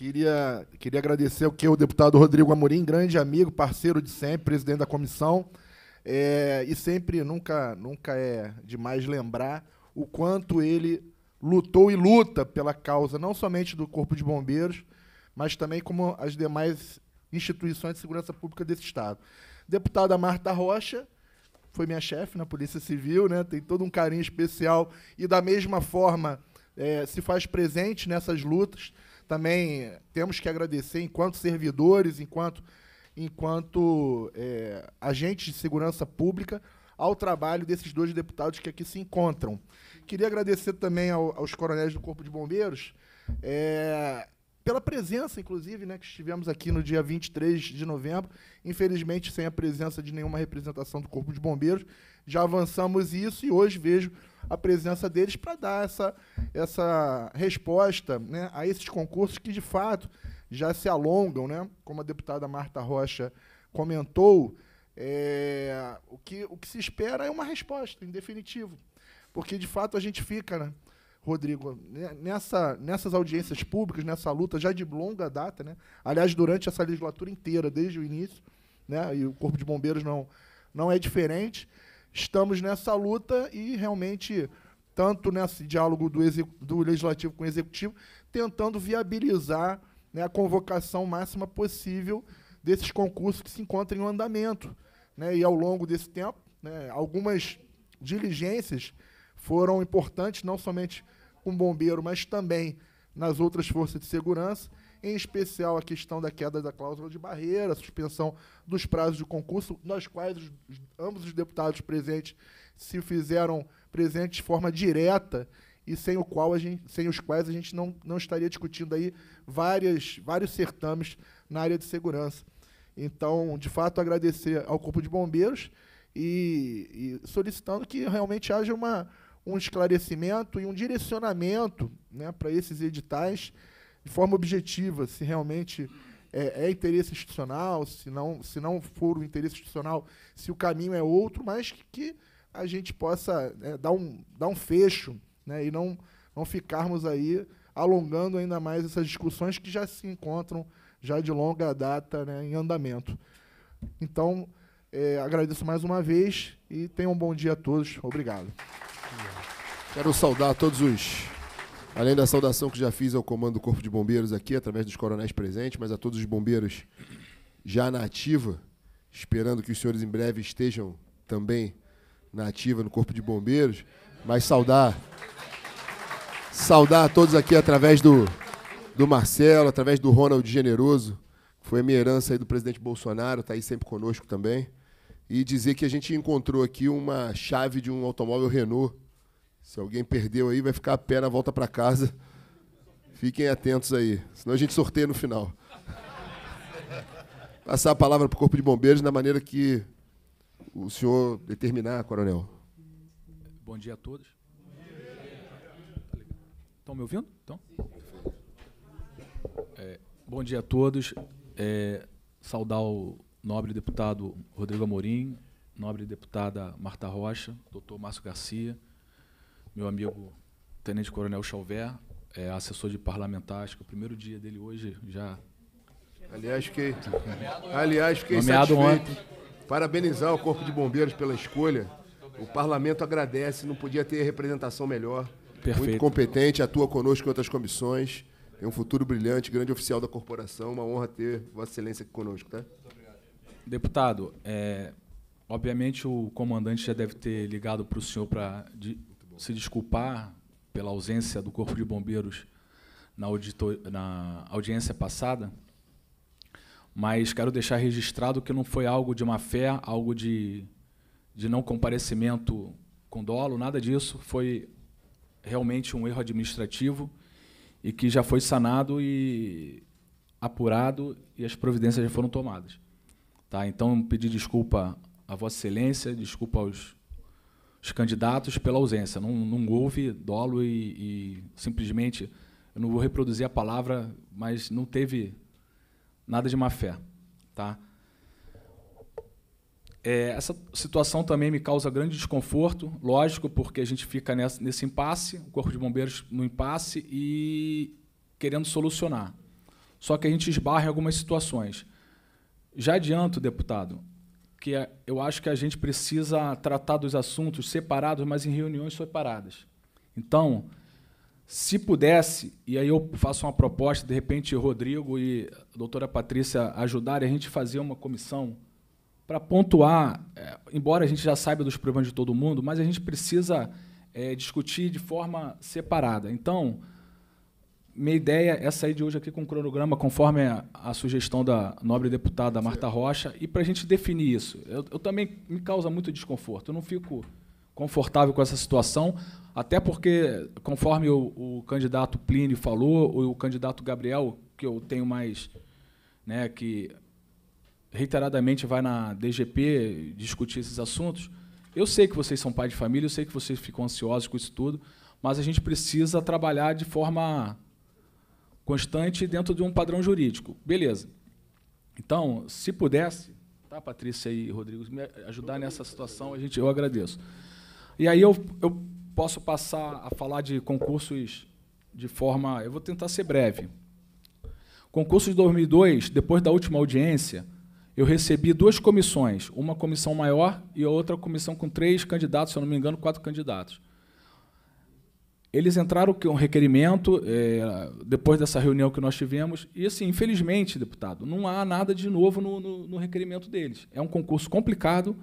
Queria, queria agradecer o que o deputado Rodrigo Amorim, grande amigo, parceiro de sempre, presidente da comissão, é, e sempre, nunca, nunca é demais lembrar o quanto ele lutou e luta pela causa, não somente do Corpo de Bombeiros, mas também como as demais instituições de segurança pública desse Estado. Deputada Marta Rocha foi minha chefe na Polícia Civil, né, tem todo um carinho especial e, da mesma forma, é, se faz presente nessas lutas também eh, temos que agradecer enquanto servidores, enquanto, enquanto é, agentes de segurança pública, ao trabalho desses dois deputados que aqui se encontram. Queria agradecer também ao, aos coronéis do Corpo de Bombeiros é, pela presença, inclusive, né, que estivemos aqui no dia 23 de novembro, infelizmente sem a presença de nenhuma representação do Corpo de Bombeiros. Já avançamos isso e hoje vejo a presença deles para dar essa, essa resposta né, a esses concursos que, de fato, já se alongam. Né? Como a deputada Marta Rocha comentou, é, o, que, o que se espera é uma resposta, em definitivo. Porque, de fato, a gente fica, né, Rodrigo, né, nessa, nessas audiências públicas, nessa luta já de longa data, né? aliás, durante essa legislatura inteira, desde o início, né? e o Corpo de Bombeiros não, não é diferente estamos nessa luta e realmente, tanto nesse diálogo do, do legislativo com o executivo, tentando viabilizar né, a convocação máxima possível desses concursos que se encontram em andamento. Né, e ao longo desse tempo, né, algumas diligências foram importantes, não somente com o bombeiro, mas também nas outras forças de segurança em especial a questão da queda da cláusula de barreira, a suspensão dos prazos de concurso, nas quais os, ambos os deputados presentes se fizeram presentes de forma direta e sem, o qual a gente, sem os quais a gente não, não estaria discutindo aí várias, vários certames na área de segurança. Então, de fato, agradecer ao Corpo de Bombeiros e, e solicitando que realmente haja uma, um esclarecimento e um direcionamento né, para esses editais de forma objetiva se realmente é, é, interesse institucional, se não, se não for o interesse institucional, se o caminho é outro, mas que, que a gente possa né, dar, um, dar um fecho né, e não, não ficarmos aí alongando ainda mais essas discussões que já se encontram já de longa data né, em andamento. Então, é, agradeço mais uma vez e tenham um bom dia a todos. Obrigado. Quero saudar todos os Além da saudação que já fiz ao comando do Corpo de Bombeiros aqui, através dos coronéis presentes, mas a todos os bombeiros já na ativa, esperando que os senhores em breve estejam também na ativa no Corpo de Bombeiros, mas saudar saudar a todos aqui através do, do Marcelo, através do Ronald Generoso, que foi a minha herança aí do presidente Bolsonaro, está aí sempre conosco também, e dizer que a gente encontrou aqui uma chave de um automóvel Renault se alguém perdeu aí, vai ficar a pé na volta para casa. Fiquem atentos aí, senão a gente sorteia no final. (laughs) Passar a palavra para o Corpo de Bombeiros da maneira que o senhor determinar, coronel. Bom dia a todos. Estão me ouvindo? Então? É, bom dia a todos. É, saudar o nobre deputado Rodrigo Amorim, nobre deputada Marta Rocha, doutor Márcio Garcia, meu amigo Tenente Coronel Chauvé, é, assessor de parlamentar, acho que é o primeiro dia dele hoje já. Aliás, fiquei, aliás, fiquei Nomeado satisfeito. Ontem. Parabenizar o Corpo de Bombeiros pela escolha. O parlamento agradece, não podia ter representação melhor. Perfeito. Muito competente, atua conosco em outras comissões. Tem um futuro brilhante, grande oficial da corporação. Uma honra ter Vossa Excelência aqui conosco, tá? Deputado, é, obviamente o comandante já deve ter ligado para o senhor para se desculpar pela ausência do Corpo de Bombeiros na, na audiência passada, mas quero deixar registrado que não foi algo de má fé, algo de, de não comparecimento com dolo, nada disso. Foi realmente um erro administrativo e que já foi sanado e apurado e as providências já foram tomadas. Tá? Então, pedir desculpa a Vossa Excelência, desculpa aos os candidatos pela ausência. Não, não houve dolo e, e, simplesmente, eu não vou reproduzir a palavra, mas não teve nada de má fé. Tá? É, essa situação também me causa grande desconforto, lógico, porque a gente fica nessa, nesse impasse, o Corpo de Bombeiros no impasse e querendo solucionar. Só que a gente esbarra em algumas situações. Já adianto, deputado, que eu acho que a gente precisa tratar dos assuntos separados, mas em reuniões separadas. Então, se pudesse, e aí eu faço uma proposta, de repente, Rodrigo e a doutora Patrícia ajudarem a gente fazer uma comissão para pontuar, é, embora a gente já saiba dos problemas de todo mundo, mas a gente precisa é, discutir de forma separada. Então, minha ideia é sair de hoje aqui com um cronograma conforme a, a sugestão da nobre deputada Marta Rocha e para a gente definir isso. Eu, eu, também me causa muito desconforto. Eu não fico confortável com essa situação, até porque conforme o, o candidato Plínio falou, ou o candidato Gabriel, que eu tenho mais, né, que reiteradamente vai na DGP discutir esses assuntos. Eu sei que vocês são pai de família, eu sei que vocês ficam ansiosos com isso tudo, mas a gente precisa trabalhar de forma constante dentro de um padrão jurídico. Beleza. Então, se pudesse, tá, Patrícia e Rodrigo, me ajudar nessa situação, a gente, eu agradeço. E aí eu, eu posso passar a falar de concursos de forma. Eu vou tentar ser breve. Concurso de 2002, depois da última audiência, eu recebi duas comissões, uma comissão maior e outra comissão com três candidatos, se eu não me engano, quatro candidatos eles entraram com um requerimento é, depois dessa reunião que nós tivemos. E, assim, infelizmente, deputado, não há nada de novo no, no, no requerimento deles. É um concurso complicado,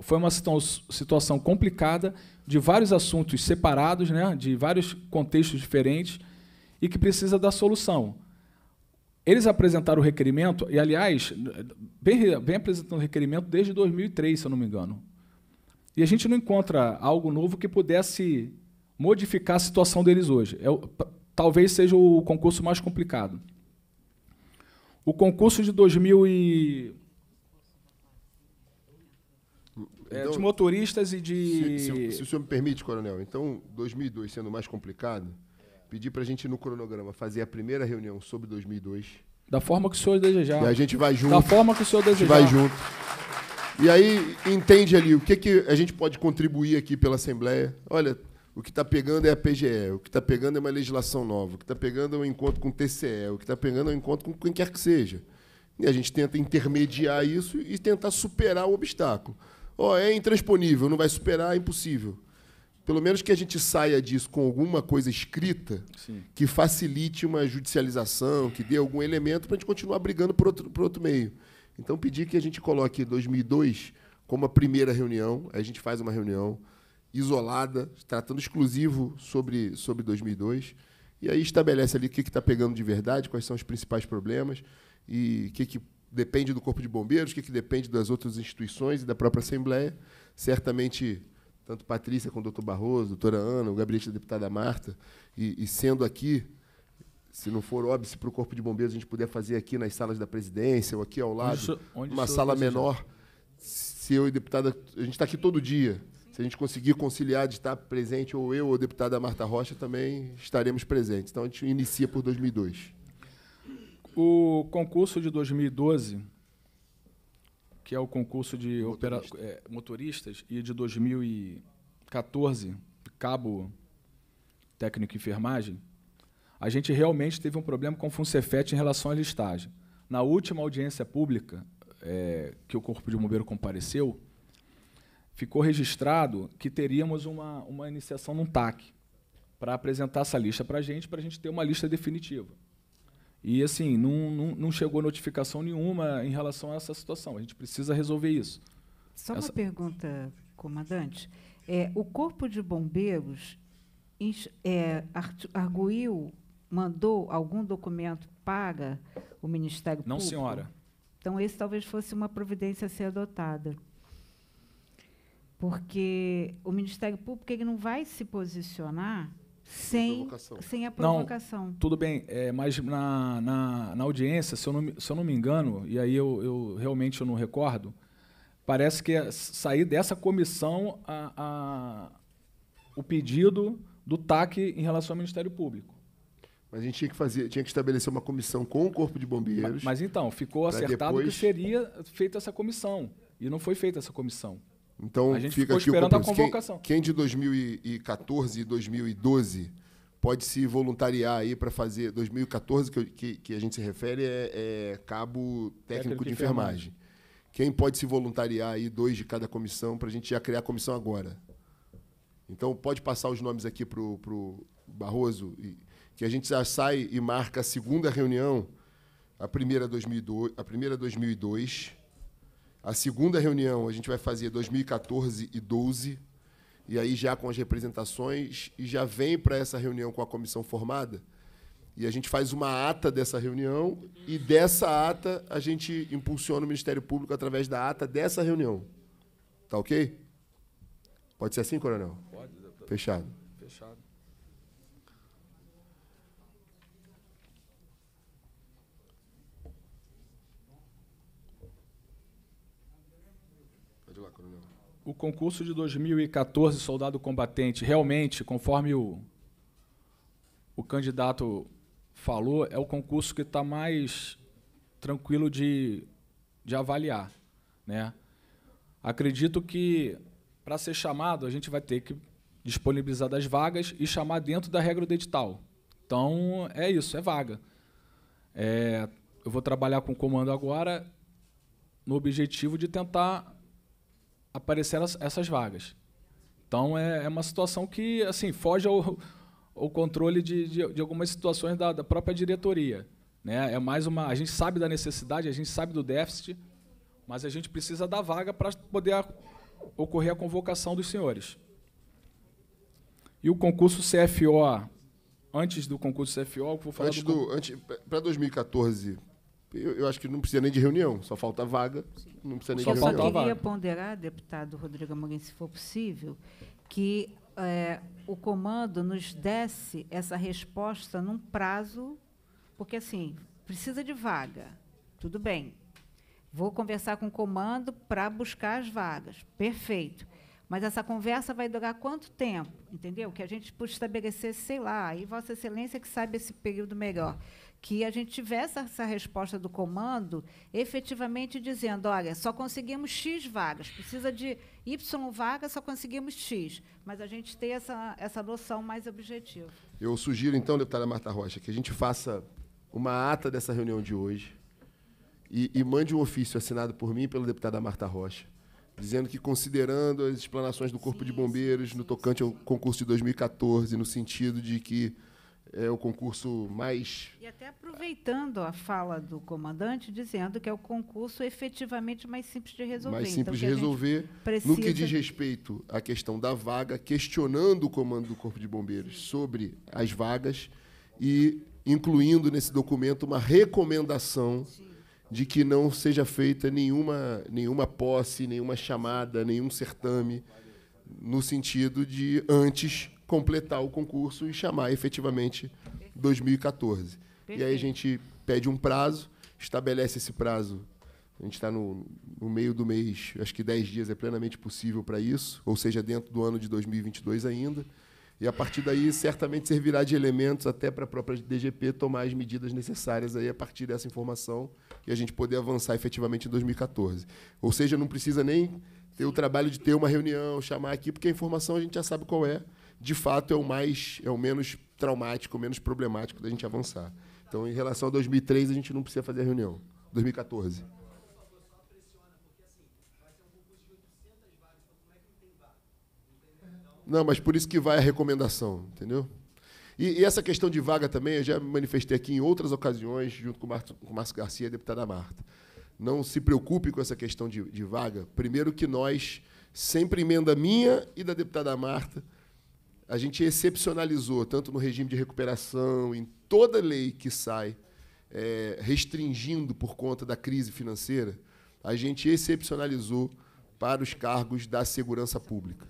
foi uma situação complicada, de vários assuntos separados, né, de vários contextos diferentes, e que precisa da solução. Eles apresentaram o requerimento, e, aliás, bem, bem apresentando o requerimento desde 2003, se eu não me engano. E a gente não encontra algo novo que pudesse modificar a situação deles hoje. É, talvez seja o concurso mais complicado. O concurso de 2000 e é, então, de motoristas e de. Se, se, se, o senhor me permite, coronel, então 2002 sendo mais complicado, pedir para a gente no cronograma fazer a primeira reunião sobre 2002. Da forma que o senhor desejar. E a gente vai junto. Da forma que o senhor desejar. A gente vai junto. E aí entende ali o que, que a gente pode contribuir aqui pela Assembleia. Olha, o que está pegando é a PGE, o que está pegando é uma legislação nova, o que está pegando é um encontro com o TCE, o que está pegando é um encontro com quem quer que seja. E a gente tenta intermediar isso e tentar superar o obstáculo. Oh, é intransponível, não vai superar, é impossível. Pelo menos que a gente saia disso com alguma coisa escrita Sim. que facilite uma judicialização, que dê algum elemento para a gente continuar brigando por outro, por outro meio. Então, pedir que a gente coloque 2002 como a primeira reunião, a gente faz uma reunião, isolada, tratando exclusivo sobre, sobre 2002. E aí estabelece ali o que está pegando de verdade, quais são os principais problemas e o que, que depende do Corpo de Bombeiros, o que, que depende das outras instituições e da própria Assembleia. Certamente, tanto Patrícia como o doutor Barroso, doutora Ana, o gabinete da deputada Marta, e, e sendo aqui, se não for óbice para o Corpo de Bombeiros, a gente puder fazer aqui nas salas da presidência ou aqui ao lado, onde, onde uma sala menor. Se eu e deputada. A gente está aqui todo dia se a gente conseguir conciliar de estar presente, ou eu ou a deputada Marta Rocha, também estaremos presentes. Então, a gente inicia por 2002. O concurso de 2012, que é o concurso de motorista. é, motoristas, e de 2014, cabo técnico e enfermagem, a gente realmente teve um problema com o FUNCEFET em relação à listagem. Na última audiência pública é, que o Corpo de Bombeiro compareceu, ficou registrado que teríamos uma, uma iniciação num TAC para apresentar essa lista para a gente, para a gente ter uma lista definitiva. E, assim, não, não, não, chegou notificação nenhuma em relação a essa situação. A gente precisa resolver isso. Só essa... uma pergunta, comandante. É, o Corpo de Bombeiros é, arguiu, mandou algum documento para o Ministério não, Público? Não, senhora. Então, esse talvez fosse uma providência a ser adotada porque o Ministério Público ele não vai se posicionar sem, sem a provocação. Não, tudo bem, é, mas na, na, na, audiência, se eu, não, se eu não me engano, e aí eu, eu realmente eu não recordo, parece que é sair dessa comissão a, a, o pedido do TAC em relação ao Ministério Público. Mas a gente tinha que fazer, tinha que estabelecer uma comissão com o Corpo de Bombeiros. Mas, mas então, ficou acertado depois... que seria feita essa comissão. E não foi feita essa comissão. Então fica aqui o compromisso. Quem, quem, de 2014 e 2012 pode se voluntariar aí para fazer 2014 que, que, que, a gente se refere é, é cabo técnico, técnico de, de enfermagem. enfermagem. Quem pode se voluntariar aí dois de cada comissão para a gente já criar a comissão agora. Então pode passar os nomes aqui para o Barroso e, que a gente já sai e marca a segunda reunião, a primeira 2002, a primeira 2002 a segunda reunião a gente vai fazer 2014 e 12, e aí já com as representações, e já vem para essa reunião com a comissão formada. E a gente faz uma ata dessa reunião, e dessa ata a gente impulsiona o Ministério Público através da ata dessa reunião. Tá ok? Pode ser assim, coronel? Pode. Fechado. o concurso de 2014, Soldado Combatente, realmente, conforme o, o candidato falou, é o concurso que está mais tranquilo de, de avaliar. Né? Acredito que, para ser chamado, a gente vai ter que disponibilizar das vagas e chamar dentro da regra do edital. Então, é isso, é vaga. É, eu vou trabalhar com o comando agora no objetivo de tentar apareceram essas vagas. Então é, é uma situação que assim foge ao, ao controle de, de, de, algumas situações da, da própria diretoria. Né? É mais uma. A gente sabe da necessidade, a gente sabe do déficit, mas a gente precisa da vaga para poder a, ocorrer a convocação dos senhores. E o concurso CFO, antes do concurso CFO, vou falar antes do, do antes para 2014 eu, eu, acho que não precisa nem de reunião, só falta vaga, Sim. não precisa nem só de reunião. Eu só queria ponderar, deputado Rodrigo Amorim, se for possível, que é, o comando nos desse essa resposta num prazo, porque assim, precisa de vaga, tudo bem. Vou conversar com o comando para buscar as vagas, perfeito. Mas essa conversa vai durar quanto tempo? Entendeu? Que a gente pode estabelecer, sei lá, aí Vossa Excelência que sabe esse período melhor que a gente tivesse essa resposta do comando efetivamente dizendo, olha, só conseguimos X vagas, precisa de Y vagas, só conseguimos X. Mas a gente tem essa, essa noção mais objetiva. Eu sugiro, então, deputada Marta Rocha, que a gente faça uma ata dessa reunião de hoje e, e mande um ofício assinado por mim e pela deputada Marta Rocha, dizendo que, considerando as explanações do Corpo sim, de Bombeiros sim, no tocante ao concurso de 2014, no sentido de que é o concurso mais. E até aproveitando a fala do comandante, dizendo que é o concurso efetivamente mais simples de resolver. Mais então, simples então, de resolver. Precisa... No que diz respeito à questão da vaga, questionando o comando do Corpo de Bombeiros Sim. sobre as vagas e incluindo nesse documento uma recomendação. Sim de que não seja feita nenhuma, nenhuma posse, nenhuma chamada, nenhum certame, no sentido de antes completar o concurso e chamar efetivamente 2014. Perfeito. E aí a gente pede um prazo, estabelece esse prazo. A gente está no, no, meio do mês, acho que 10 dias é plenamente possível para isso, ou seja, dentro do ano de 2022 ainda. E a partir daí, certamente servirá de elementos até para a própria DGP tomar as medidas necessárias aí a partir dessa informação e a gente poder avançar efetivamente em 2014. Ou seja, não precisa nem ter o trabalho de ter uma reunião, chamar aqui, porque a informação a gente já sabe qual é de fato é o mais é o menos traumático, o menos problemático da gente avançar. Então, em relação a 2003, a gente não precisa fazer a reunião. 2014. Não, mas por isso que vai a recomendação, entendeu? E, e, essa questão de vaga também, eu já manifestei aqui em outras ocasiões, junto com o, com o Márcio Garcia e a deputada Marta. Não se preocupe com essa questão de, de vaga. Primeiro que nós, sempre emenda minha e da deputada Marta, a gente excepcionalizou, tanto no regime de recuperação, em toda lei que sai é, restringindo por conta da crise financeira, a gente excepcionalizou para os cargos da segurança pública.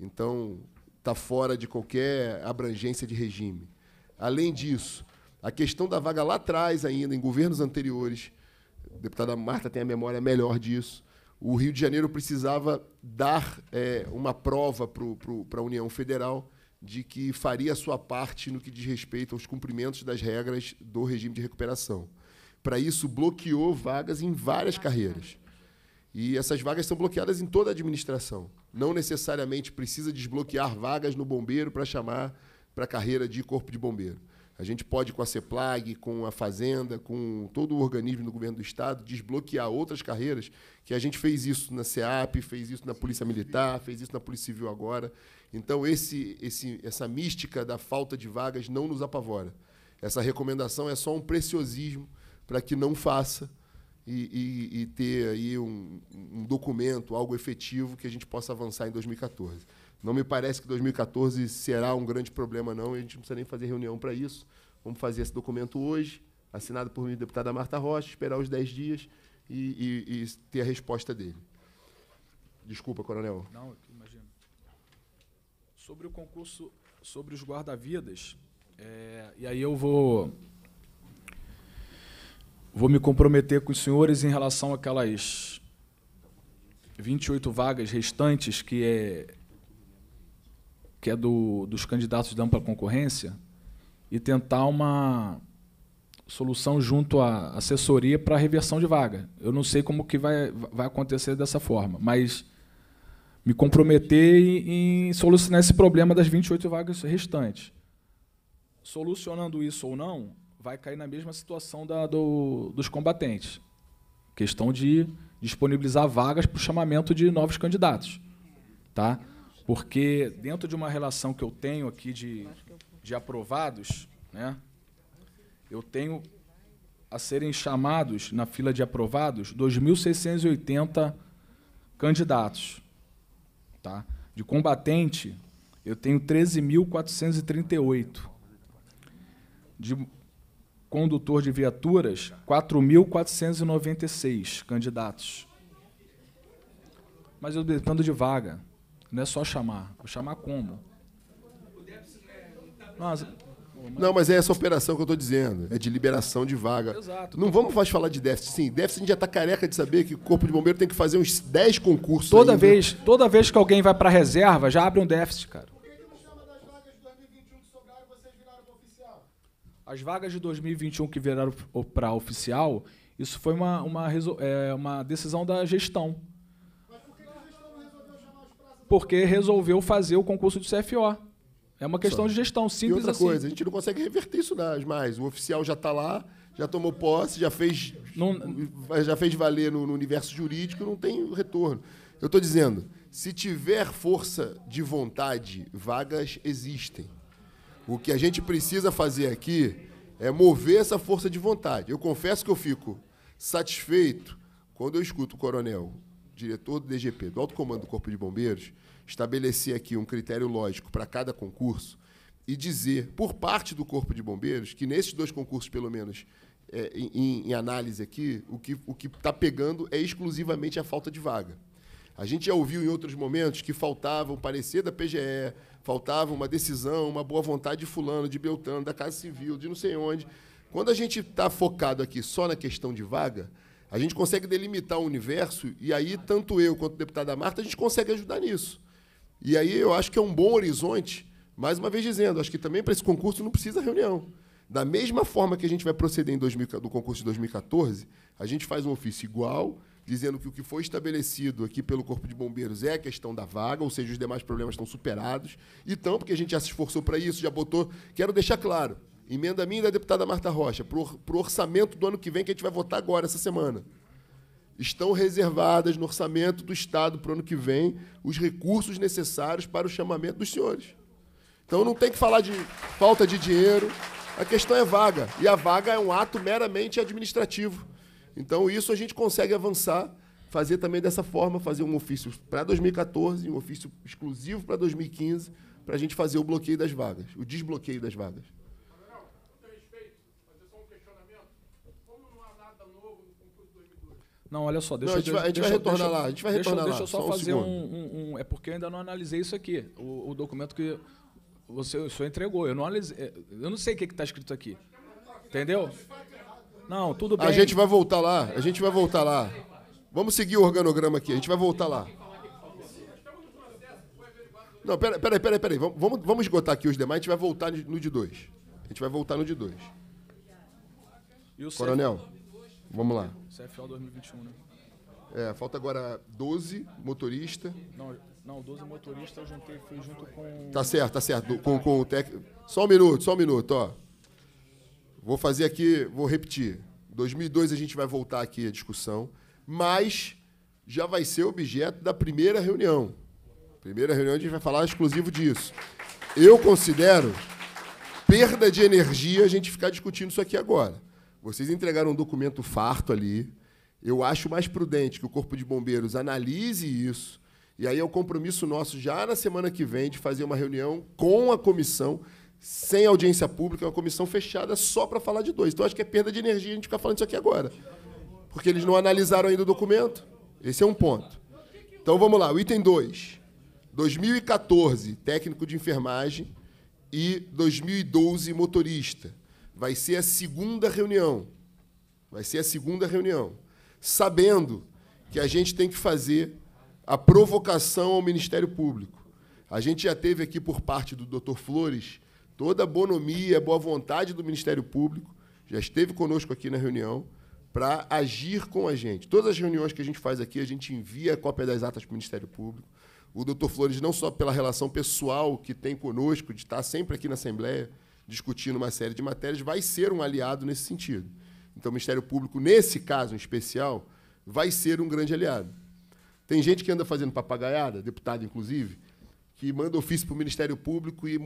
Então, está fora de qualquer abrangência de regime. Além disso, a questão da vaga lá atrás, ainda, em governos anteriores, a deputada Marta tem a memória melhor disso, o Rio de Janeiro precisava dar é, uma prova para pro, pro, a União Federal de que faria a sua parte no que diz respeito aos cumprimentos das regras do regime de recuperação. Para isso, bloqueou vagas em várias carreiras. E essas vagas são bloqueadas em toda a administração. Não necessariamente precisa desbloquear vagas no bombeiro para chamar para a carreira de corpo de bombeiro. A gente pode, com a CEPLAG, com a Fazenda, com todo o organismo do governo do Estado, desbloquear outras carreiras, que a gente fez isso na SEAP, fez isso na Polícia Militar, fez isso na Polícia Civil agora. Então, esse, esse, essa mística da falta de vagas não nos apavora. Essa recomendação é só um preciosismo para que não faça e, e, e ter aí um, um, documento, algo efetivo que a gente possa avançar em 2014. Não me parece que 2014 será um grande problema, não. A gente não precisa nem fazer reunião para isso. Vamos fazer esse documento hoje, assinado por mim, deputada Marta Rocha, esperar os 10 dias e, e ter a resposta dele. Desculpa, coronel. Não, imagino. Sobre o concurso, sobre os guarda-vidas, é, e aí eu vou vou me comprometer com os senhores em relação àquelas 28 vagas restantes que é que é do, dos candidatos de ampla concorrência e tentar uma solução junto à assessoria para reversão de vaga. Eu não sei como que vai, vai acontecer dessa forma, mas me comprometer em, em solucionar esse problema das 28 vagas restantes. Solucionando isso ou não, vai cair na mesma situação da, do, dos combatentes. Questão de disponibilizar vagas para o chamamento de novos candidatos. Tá? Porque dentro de uma relação que eu tenho aqui de, de aprovados, né, eu tenho a serem chamados na fila de aprovados 2.680 candidatos. Tá? De combatente, eu tenho 13.438. De condutor de viaturas, 4.496 candidatos. Mas eu dependo de vaga. Não é só chamar. Vou chamar como? É, tá Nossa, não, mas é essa operação que eu estou dizendo. É de liberação de vaga. Exato. Não vamos mais falar de déficit. Sim, déficit a gente já está careca de saber que o Corpo de Bombeiro tem que fazer uns 10 concursos. Toda, ainda. vez, toda vez que alguém vai para reserva, já abre um déficit, cara. As vagas de 2021 que viraram para oficial, isso foi uma, uma, é, uma decisão da gestão. Mas por que a gestão não resolveu chamar os prazos? Porque resolveu fazer o concurso de CFO. É uma questão Só. de gestão simples e outra assim. coisa, a gente não consegue reverter isso mais. O oficial já está lá, já tomou posse, já fez, não... já fez valer no, no, universo jurídico, não tem retorno. Eu estou dizendo, se tiver força de vontade, vagas existem. O que a gente precisa fazer aqui é mover essa força de vontade. Eu confesso que eu fico satisfeito quando eu escuto o coronel, diretor do DGP, do Alto Comando do Corpo de Bombeiros, estabelecer aqui um critério lógico para cada concurso e dizer, por parte do Corpo de Bombeiros, que nesses dois concursos, pelo menos, é, em, em, análise aqui, o que o está pegando é exclusivamente a falta de vaga. A gente já ouviu em outros momentos que faltava o parecer da PGE, faltava uma decisão, uma boa vontade de fulano, de Beltrano, da Casa Civil, de não sei onde. Quando a gente está focado aqui só na questão de vaga, a gente consegue delimitar o universo e aí tanto eu quanto o deputado Marta, a gente consegue ajudar nisso. E aí eu acho que é um bom horizonte, mais uma vez dizendo, acho que também para esse concurso não precisa reunião. Da mesma forma que a gente vai proceder em 2000, no concurso de 2014, a gente faz um ofício igual, dizendo que o que foi estabelecido aqui pelo Corpo de Bombeiros é a questão da vaga, ou seja, os demais problemas estão superados. Então, porque a gente já se esforçou para isso, já botou. Quero deixar claro: emenda minha e da deputada Marta Rocha, para o orçamento do ano que vem, que a gente vai votar agora, essa semana estão reservadas no orçamento do Estado para o ano que vem os recursos necessários para o chamamento dos senhores. Então não tem que falar de falta de dinheiro. A questão é vaga. E a vaga é um ato meramente administrativo. Então isso a gente consegue avançar, fazer também dessa forma, fazer um ofício para 2014, um ofício exclusivo para 2015, para a gente fazer o bloqueio das vagas, o desbloqueio das vagas. Não, olha só, deixa não, a gente vai, a gente deixa, vai retornar deixa, lá. A gente vai retornar deixa, lá. Deixa eu só, só fazer um, um, um, É porque eu ainda não analisei isso aqui. O, o documento que você o senhor entregou. Eu não analisei. É, eu não sei o que está escrito aqui. Entendeu? Não, tudo bem. A gente vai voltar lá. A gente vai voltar lá. Vamos seguir o organograma aqui. A gente vai voltar lá. Não, peraí, peraí, peraí. peraí. Vamos, vamos esgotar aqui os demais. A gente vai voltar no de dois. A gente vai voltar no de dois. Coronel. Vamos lá. CFO 2021, né? É, falta agora 12, motorista. Não, não 12 motorista eu juntei, fui junto com. Tá certo, tá certo. Com, com o técnico. Só um minuto, só um minuto, ó. Vou fazer aqui, vou repetir. 2002 a gente vai voltar aqui a discussão, mas já vai ser objeto da primeira reunião. Primeira reunião a gente vai falar exclusivo disso. Eu considero perda de energia a gente ficar discutindo isso aqui agora. Vocês entregaram um documento farto ali. Eu acho mais prudente que o Corpo de Bombeiros analise isso. E aí é o um compromisso nosso já na semana que vem de fazer uma reunião com a comissão, sem audiência pública, uma comissão fechada só para falar de dois. Então acho que é perda de energia a gente ficar falando isso aqui agora. Porque eles não analisaram ainda o documento. Esse é um ponto. Então vamos lá, o item 2. 2014, técnico de enfermagem e 2012, motorista vai ser a segunda reunião. Vai ser a segunda reunião. Sabendo que a gente tem que fazer a provocação ao Ministério Público. A gente já teve aqui por parte do Dr. Flores toda a bonomia, a boa vontade do Ministério Público, já esteve conosco aqui na reunião para agir com a gente. Todas as reuniões que a gente faz aqui, a gente envia a cópia das atas para o Ministério Público. O doutor Flores, não só pela relação pessoal que tem conosco, de estar sempre aqui na Assembleia, discutindo uma série de matérias, vai ser um aliado nesse sentido. Então, o Ministério Público, nesse caso em especial, vai ser um grande aliado. Tem gente que anda fazendo papagaiada, deputado inclusive, que manda ofício para o Ministério Público e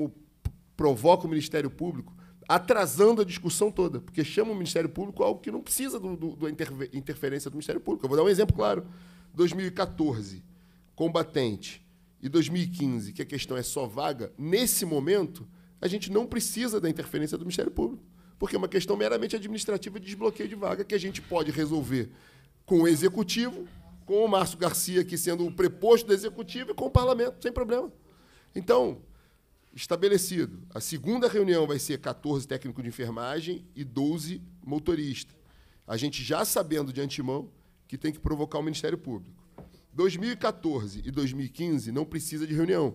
provoca o Ministério Público, atrasando a discussão toda, porque chama o Ministério Público algo que não precisa da interferência do Ministério Público. Eu vou dar um exemplo claro. 2014, combatente, e 2015, que a questão é só vaga, nesse momento, a gente não precisa da interferência do Ministério Público, porque é uma questão meramente administrativa de desbloqueio de vaga que a gente pode resolver com o Executivo, com o Márcio Garcia aqui sendo o preposto do Executivo e com o Parlamento, sem problema. Então, estabelecido, a segunda reunião vai ser 14 técnico de enfermagem e 12 motorista. A gente já sabendo de antemão que tem que provocar o Ministério Público. 2014 e 2015 não precisa de reunião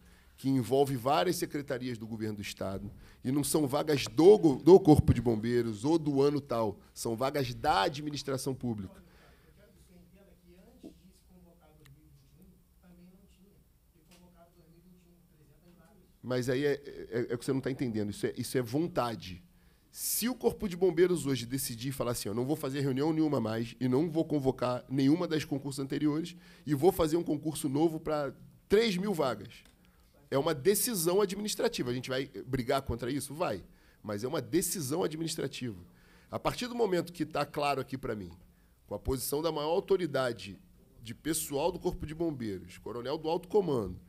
que envolve várias secretarias do governo do Estado. E não são vagas do, do Corpo de Bombeiros ou do ano tal, são vagas da administração pública. Mas aí é, é, é que você não está entendendo. Isso é, isso é vontade. Se o Corpo de Bombeiros hoje decidir falar assim, eu não vou fazer reunião nenhuma mais e não vou convocar nenhuma das concursos anteriores e vou fazer um concurso novo para 3 mil vagas, é uma decisão administrativa. A gente vai brigar contra isso? Vai. Mas é uma decisão administrativa. A partir do momento que está claro aqui para mim, com a posição da maior autoridade de pessoal do Corpo de Bombeiros, coronel do alto comando,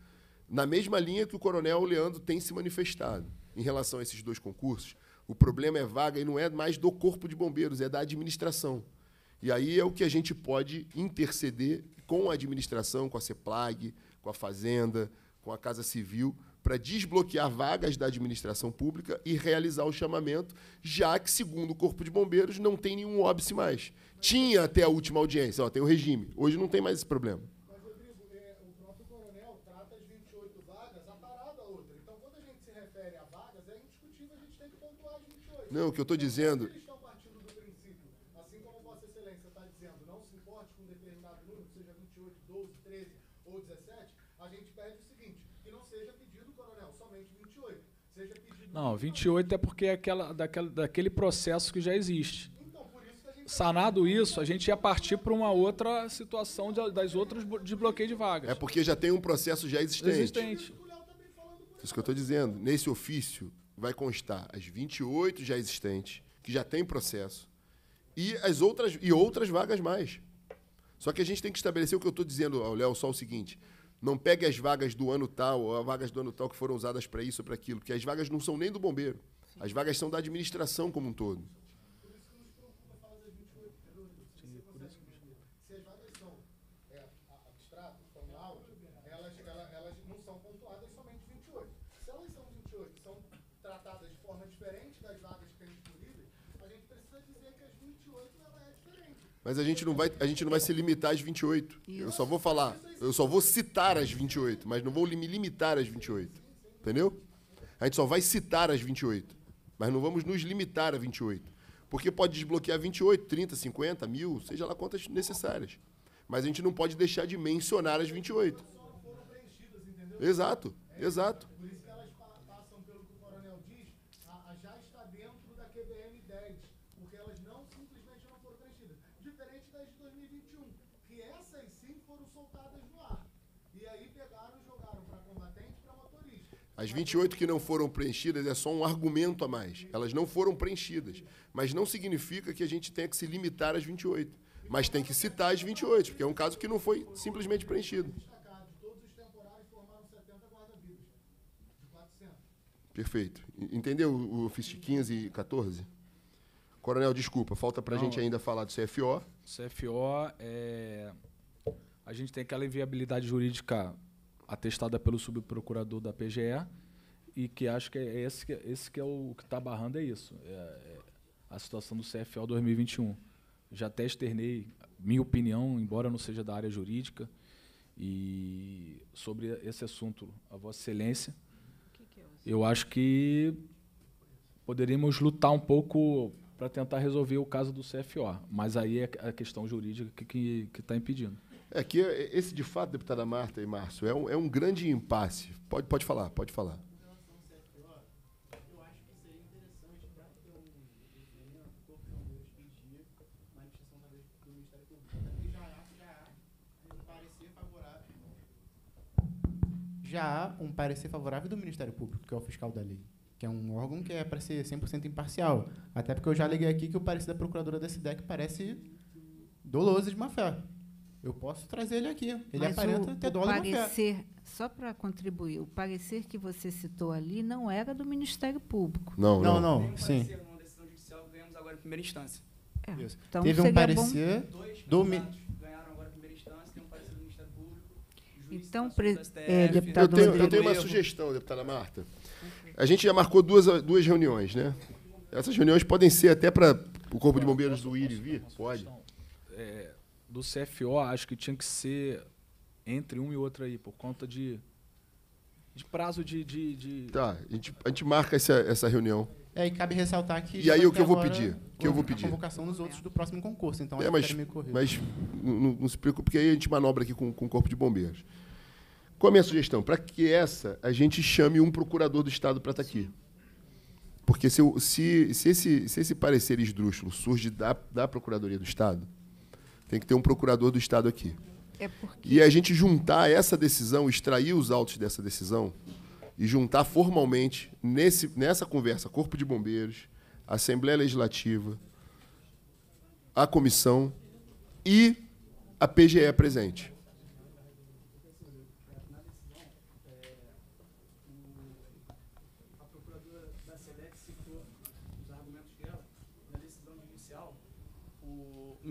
na mesma linha que o coronel Leandro tem se manifestado em relação a esses dois concursos, o problema é vaga e não é mais do Corpo de Bombeiros, é da administração. E aí é o que a gente pode interceder com a administração, com a CEPLAG, com a Fazenda, com a Casa Civil para desbloquear vagas da administração pública e realizar o chamamento, já que, segundo o Corpo de Bombeiros, não tem nenhum óbice mais. Tinha até a última audiência, ó, tem o regime. Hoje não tem mais esse problema. Mas, Rodrigo, é, o próprio coronel trata as 28 vagas é outra. Então, quando a gente se refere a vagas, é indiscutível, a gente que pontuar as 28. Não, o que eu estou dizendo Não, 28 é porque é aquela, daquela, daquele processo que já existe. Então, tá Sanado isso, a gente ia partir para uma outra situação de, das outras desbloqueio de vagas. É porque já tem um processo já existente. Existente. Isso que eu estou dizendo. Nesse ofício vai constar as 28 já existentes, que já tem processo, e as outras e outras vagas mais. Só que a gente tem que estabelecer o que eu estou dizendo Léo só o seguinte: não pegue as vagas do ano tal ou as vagas do ano tal que foram usadas para isso ou para aquilo, porque as vagas não são nem do bombeiro. As vagas são da administração como um todo. Mas a gente não vai, a gente não vai se limitar às 28. Isso. Eu só vou falar, eu só vou citar as 28, mas não vou me limitar às 28. Entendeu? A gente só vai citar as 28, mas não vamos nos limitar a 28. Porque pode desbloquear 28, 30, 50, mil, seja lá quantas necessárias. Mas a gente não pode deixar de mencionar as 28. Exato, exato. Por isso As 28 que não foram preenchidas é só um argumento a mais. Elas não foram preenchidas. Mas não significa que a gente tenha que se limitar às 28. Mas tem que citar as 28, porque é um caso que não foi simplesmente preenchido. Perfeito. Entendeu o FIST 15 e 14? Coronel, desculpa, falta para a gente ainda falar do CFO. CFO, é... a gente tem aquela inviabilidade jurídica atestada pelo subprocurador da PGE e que acho que é esse, esse que é o que está barrando é isso, é, é a situação do CFO 2021. Já até externei minha opinião, embora não seja da área jurídica, e sobre esse assunto, a Vossa Excelência, que que é eu acho que poderíamos lutar um pouco para tentar resolver o caso do CFO, mas aí é a questão jurídica que está que, tá impedindo. É que é, esse, de fato, deputada Marta e Márcio, é um, é um grande impasse. Pode, pode falar, pode falar. já há um parecer favorável do Ministério Público, que é o fiscal da lei, que é um órgão que é para ser 100% imparcial. Até porque eu já liguei aqui que o parecer da procuradora da SIDEC parece doloso de má fé. Eu posso trazer ele aqui. Ele Mas aparenta o, ter dólar parecer, Só para contribuir, o parecer que você citou ali não era do Ministério Público. Não, não, não. não. Sim. primeira instância. É. Então Teve um parecer bom... Dois do ganharam agora a primeira instância, tem um parecer do Ministério Público. Então, é, deputado eu tenho, uma sugestão, deputada Marta. A gente já marcou duas, duas reuniões, né? Essas reuniões podem ser até para o Corpo de Bombeiros do ir vir? Pode. É, do CFO, acho que tinha que ser entre um e outro aí, por conta de, de prazo de, de, de... Tá, a gente, a gente marca essa, essa reunião. É, e cabe ressaltar que. E aí o que eu vou pedir? O que eu vou pedir? A convocação dos outros do próximo concurso, então é, mas, mas não, não, se preocupe, porque aí a gente manobra aqui com, com o Corpo de Bombeiros. Qual é a minha sugestão? Para que essa a gente chame um procurador do Estado para estar tá aqui. Porque se, se, se, esse, se esse parecer esdrúxulo surge da, da Procuradoria do Estado, tem que ter um procurador do Estado aqui. É porque... E a gente juntar essa decisão, extrair os autos dessa decisão e juntar formalmente nesse, nessa conversa Corpo de Bombeiros, Assembleia Legislativa, a comissão e a PGE presente.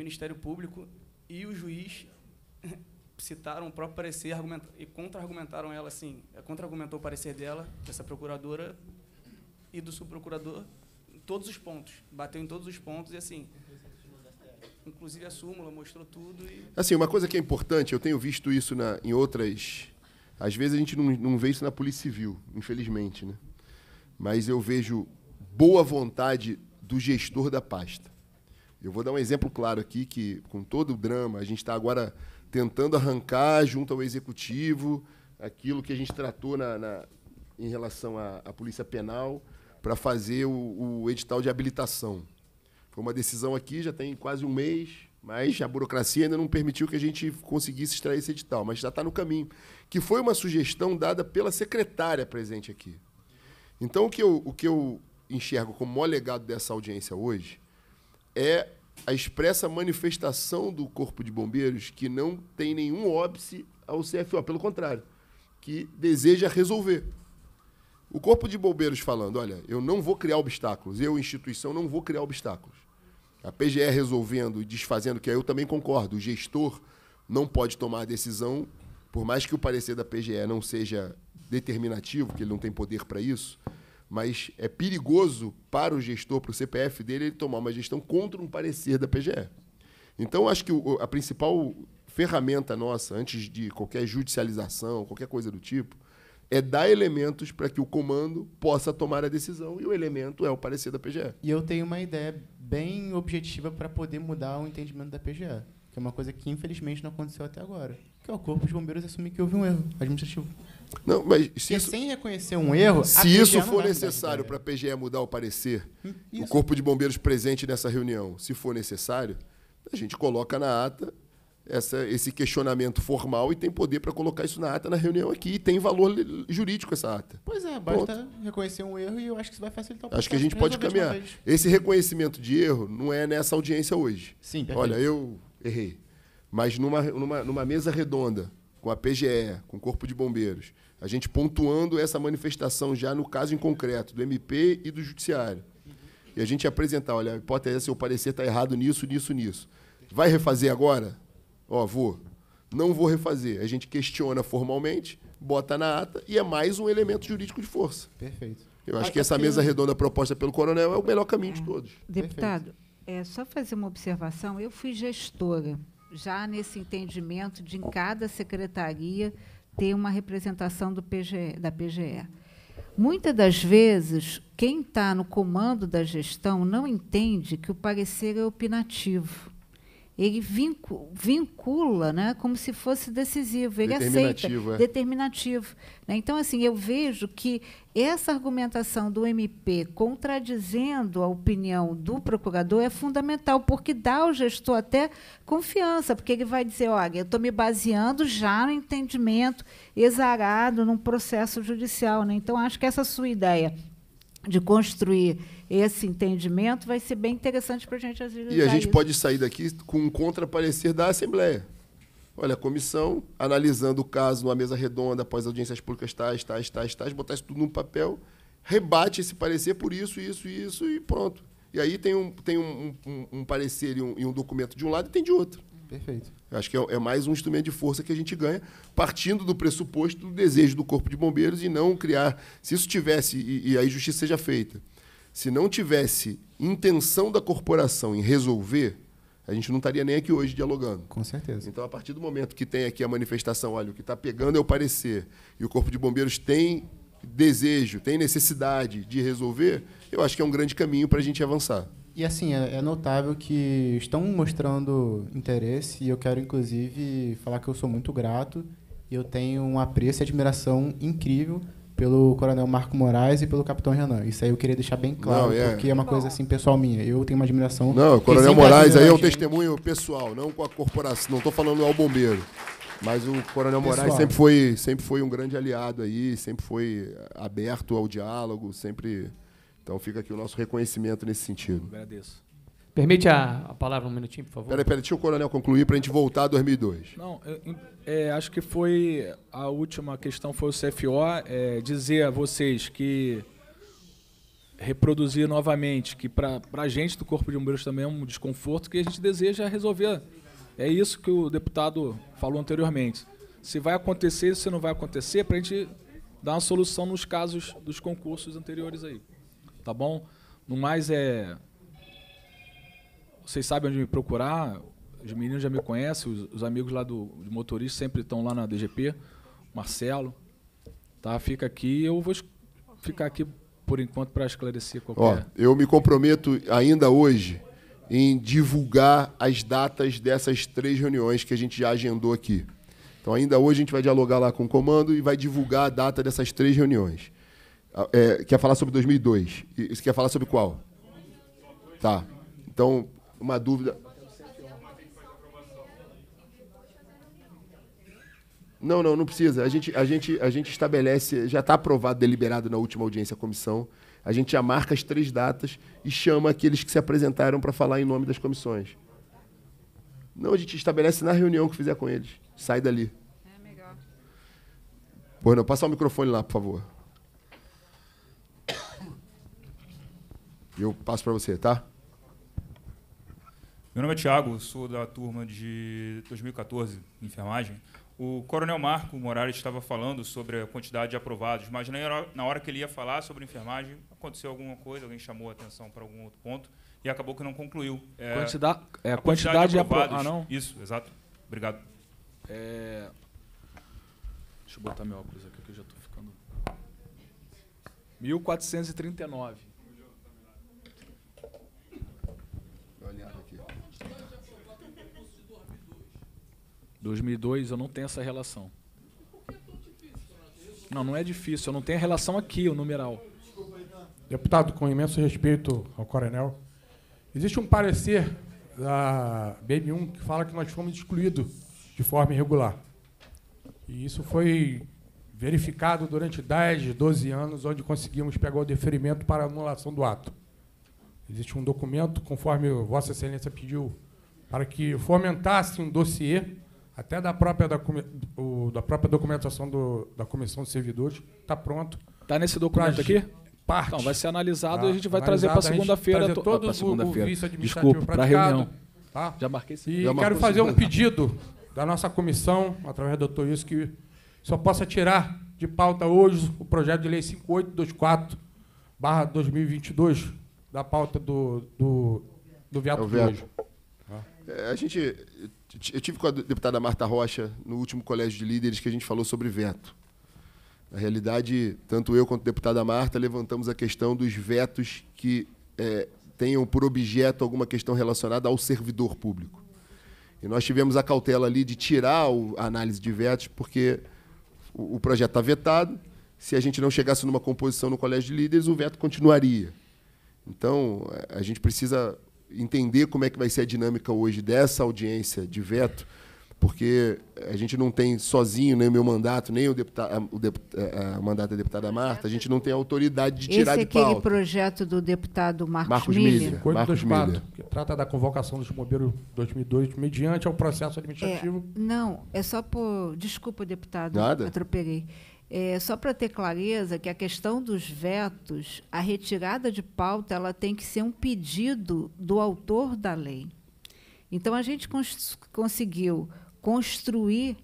Ministério Público e o juiz (laughs) citaram o próprio parecer e contra-argumentaram ela, assim, é, contra-argumentou o parecer dela, dessa procuradora e do subprocurador, em todos os pontos. Bateu em todos os pontos e, assim, inclusive a súmula mostrou tudo. E... Assim, uma coisa que é importante, eu tenho visto isso na, em outras... Às vezes a gente não, não vê isso na Polícia Civil, infelizmente, né? Mas eu vejo boa vontade do gestor da pasta. Eu vou dar um exemplo claro aqui que, com todo o drama, a gente está agora tentando arrancar junto ao executivo aquilo que a gente tratou na, na em relação à, à polícia penal para fazer o, o, edital de habilitação. Foi uma decisão aqui, já tem quase um mês, mas a burocracia ainda não permitiu que a gente conseguisse extrair esse edital, mas já está no caminho. Que foi uma sugestão dada pela secretária presente aqui. Então, o que eu, o que eu enxergo como maior legado dessa audiência hoje é a expressa manifestação do Corpo de Bombeiros que não tem nenhum óbice ao CFO, pelo contrário, que deseja resolver. O Corpo de Bombeiros falando: olha, eu não vou criar obstáculos, eu, instituição, não vou criar obstáculos. A PGE resolvendo e desfazendo, que aí eu também concordo, o gestor não pode tomar a decisão, por mais que o parecer da PGE não seja determinativo, que ele não tem poder para isso, mas é perigoso para o gestor, para o CPF dele, ele tomar uma gestão contra um parecer da PGE. Então, acho que a principal ferramenta nossa, antes de qualquer judicialização, qualquer coisa do tipo, é dar elementos para que o comando possa tomar a decisão, e o elemento é o parecer da PGE. E eu tenho uma ideia bem objetiva para poder mudar o entendimento da PGE, que é uma coisa que, infelizmente, não aconteceu até agora, que é o Corpo de Bombeiros assumir que houve um erro administrativo. Não, mas se Porque isso, sem reconhecer um erro, se isso for necessário para a PGE mudar o parecer, hum, isso. o Corpo de Bombeiros presente nessa reunião, se for necessário, a gente coloca na ata essa, esse questionamento formal e tem poder para colocar isso na ata na reunião aqui. E tem valor jurídico essa ata. Pois é, basta Pronto. reconhecer um erro e eu acho que isso vai facilitar o processo. Acho que a gente pode caminhar. Esse reconhecimento de erro não é nessa audiência hoje. Sim, perfeito. Olha, eu errei. Mas numa, numa, numa mesa redonda, com a PGE, com o Corpo de Bombeiros, a gente pontuando essa manifestação já no caso em concreto do MP e do Judiciário. E a gente apresentar, olha, a hipótese é se o parecer está errado nisso, nisso, nisso. Vai refazer agora? Ó, vou. Não vou refazer. A gente questiona formalmente, bota na ata e é mais um elemento jurídico de força. Perfeito. Eu acho que essa mesa redonda proposta pelo coronel é o melhor caminho de todos. Deputado, é só fazer uma observação. Eu fui gestora já nesse entendimento de em cada secretaria ter uma representação PGE, da PGE. Muitas das vezes, quem está no comando da gestão não entende que o parecer é opinativo ele vincula né, como se fosse decisivo, ele determinativo, aceita, é. determinativo. Né? Então, assim, eu vejo que essa argumentação do MP contradizendo a opinião do procurador é fundamental, porque dá ao gestor até confiança, porque ele vai dizer, olha, eu estou me baseando já no entendimento exarado num processo judicial. Né? Então, acho que essa sua ideia de construir esse entendimento vai ser bem interessante para a gente vezes. E a gente isso. pode sair daqui com um contraparecer da Assembleia. Olha, a comissão, analisando o caso numa mesa redonda, após audiências públicas tais, tais, tais, tais, botar isso tudo num papel, rebate esse parecer por isso, isso, isso e pronto. E aí tem um, tem um, um, um parecer e um, e um documento de um lado e tem de outro. Perfeito. Eu acho que é, é, mais um instrumento de força que a gente ganha, partindo do pressuposto do desejo do Corpo de Bombeiros e não criar. Se isso tivesse, e, e justiça seja feita, se não tivesse intenção da corporação em resolver, a gente não estaria nem aqui hoje dialogando. Com certeza. Então, a partir do momento que tem aqui a manifestação, olha, o que está pegando é o parecer, e o Corpo de Bombeiros tem desejo, tem necessidade de resolver, eu acho que é um grande caminho para a gente avançar. E assim, é, é, notável que estão mostrando interesse e eu quero inclusive falar que eu sou muito grato e eu tenho um apreço e admiração incrível pelo Coronel Marco Moraes e pelo Capitão Renan. Isso aí eu queria deixar bem claro, não, é. porque é uma coisa assim pessoal minha. Eu tenho uma admiração. Não, o Coronel Moraes aí é um gente. testemunho pessoal, não com a corporação. Não estou falando ao bombeiro. Mas o Coronel Pessoal. Moraes sempre foi, sempre foi um grande aliado aí, sempre foi aberto ao diálogo, sempre então fica aqui o nosso reconhecimento nesse sentido. agradeço. Permite a, a, palavra um minutinho, por favor? Peraí, peraí, deixa o coronel concluir para a gente voltar a 2002. Não, é, acho que foi a última questão foi o CFO é, dizer a vocês que reproduzir novamente que para a gente do Corpo de Bombeiros também é um desconforto que a gente deseja resolver. É isso que o deputado falou anteriormente. Se vai acontecer, se não vai acontecer, para a gente dar uma solução nos casos dos concursos anteriores aí tá bom? No mais é. Vocês sabem onde me procurar, os meninos já me conhecem, os, os amigos lá do de motorista sempre estão lá na DGP, Marcelo. Tá? Fica aqui, eu vou ficar aqui por enquanto para esclarecer qualquer. Ó, eu me comprometo ainda hoje em divulgar as datas dessas três reuniões que a gente já agendou aqui. Então ainda hoje a gente vai dialogar lá com o comando e vai divulgar a data dessas três reuniões. Ah, é, quer falar sobre 2002. E, você quer falar sobre qual? Tá. Então, uma dúvida. Não, não, não precisa. A gente, a gente, a gente estabelece, já está aprovado, deliberado na última audiência comissão. A gente já marca as três datas e chama aqueles que se apresentaram para falar em nome das comissões. Não, a gente estabelece na reunião que fizer com eles. Sai dali. É melhor. Bueno, passar o microfone lá, por favor. E eu passo para você, tá? Meu nome é Tiago, sou da turma de 2014, enfermagem. O Coronel Marco Morales estava falando sobre a quantidade de aprovados, mas na hora que ele ia falar sobre enfermagem, aconteceu alguma coisa, alguém chamou a atenção para algum outro ponto e acabou que não concluiu. É, Quantida é, a quantidade, quantidade de aprovados. Ah, não? Isso, exato. Obrigado. É... Deixa eu botar meu óculos aqui que eu já estou ficando. 1439. 2002 eu não tenho essa relação. Não, não é difícil, eu não tenho a relação aqui, o numeral. Deputado, com imenso respeito ao coronel, existe um parecer da BM1 que fala que nós fomos excluídos de forma irregular. E isso foi verificado durante 10, 12 anos, onde conseguimos pegar o deferimento para anulação do ato. Existe um documento, conforme Vossa Excelência pediu, para que fomentasse um dossiê até da própria, da, o, da própria documentação do, da Comissão de Servidores, está pronto. Está nesse documento aqui? Parte. Então, vai ser analisado tá, e a gente vai tá analisado, trazer para segunda-feira. Todo ah, segunda o vice administrativo para a Reunião. Tá? Já marquei sim. E quero fazer um pedido da nossa comissão, através do doutor Isso, que só possa tirar de pauta hoje o projeto de lei 5824 barra 2022 da pauta do, do, do viato, é É, a gente eu tive com a deputada Marta Rocha no último colégio de líderes que a gente falou sobre veto. Na realidade, tanto eu quanto a deputada Marta levantamos a questão dos vetos que é, tenham por objeto alguma questão relacionada ao servidor público. E nós tivemos a cautela ali de tirar a análise de vetos, porque o, projeto está vetado. Se a gente não chegasse numa composição no colégio de líderes, o veto continuaria. Então, a gente precisa entender como é que vai ser a dinâmica hoje dessa audiência de veto, porque a gente não tem sozinho nem o meu mandato, nem o, deputado, o, deputado, o mandato da deputada Marta, a gente não tem autoridade de tirar Esse de pauta. Esse é aquele projeto do deputado Marcos, Marcos Marcos Milha. que trata da convocação dos bombeiros 2002 mediante ao processo administrativo. É, não, é só por... Desculpa, deputado, Nada. atropelei. É, só para ter clareza que a questão dos vetos, a retirada de pauta, ela tem que ser um pedido do autor da lei. Então a gente cons conseguiu construir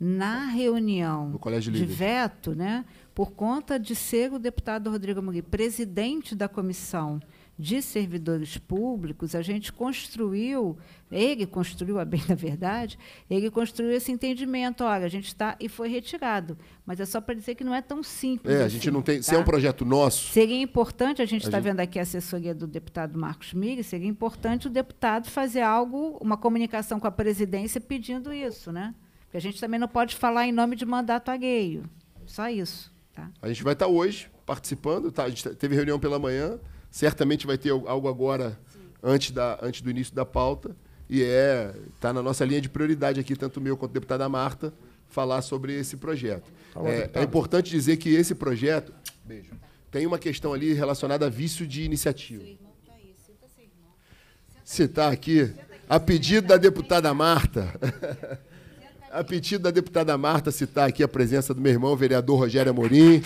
na reunião de veto, né, por conta de ser o deputado Rodrigo Mugui, presidente da comissão de servidores públicos, a gente construiu, ele construiu, a bem da verdade, ele construiu esse entendimento. Olha, a gente está e foi retirado. Mas é só para dizer que não é tão simples. É, a gente assim, não tem. Tá? Se é tá? um projeto nosso. Seria importante, a gente está gente... vendo aqui a assessoria do deputado Marcos Miri, seria importante o deputado fazer algo, uma comunicação com a presidência pedindo isso, né? Porque a gente também não pode falar em nome de mandato alheio. Só isso. Tá? A gente vai estar tá hoje participando, tá? a gente teve reunião pela manhã certamente vai ter algo agora antes, da, antes do início da pauta. E é está na nossa linha de prioridade aqui, tanto meu quanto a deputada Marta, falar sobre esse projeto. é, é, importante dizer que esse projeto beijo, tem uma questão ali relacionada a vício de iniciativa. Citar tá tá aqui, a pedido da deputada Marta, a pedido da deputada Marta, citar aqui a presença do meu irmão, o vereador Rogério Amorim,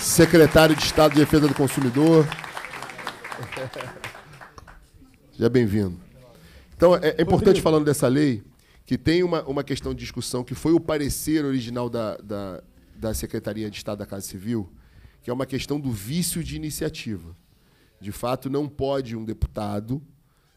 secretário de Estado de Defesa do Consumidor, (laughs) Seja bem-vindo. Então, é, é importante, falando dessa lei, que tem uma, uma questão de discussão que foi o parecer original da, da, da Secretaria de Estado da Casa Civil, que é uma questão do vício de iniciativa. De fato, não pode um deputado,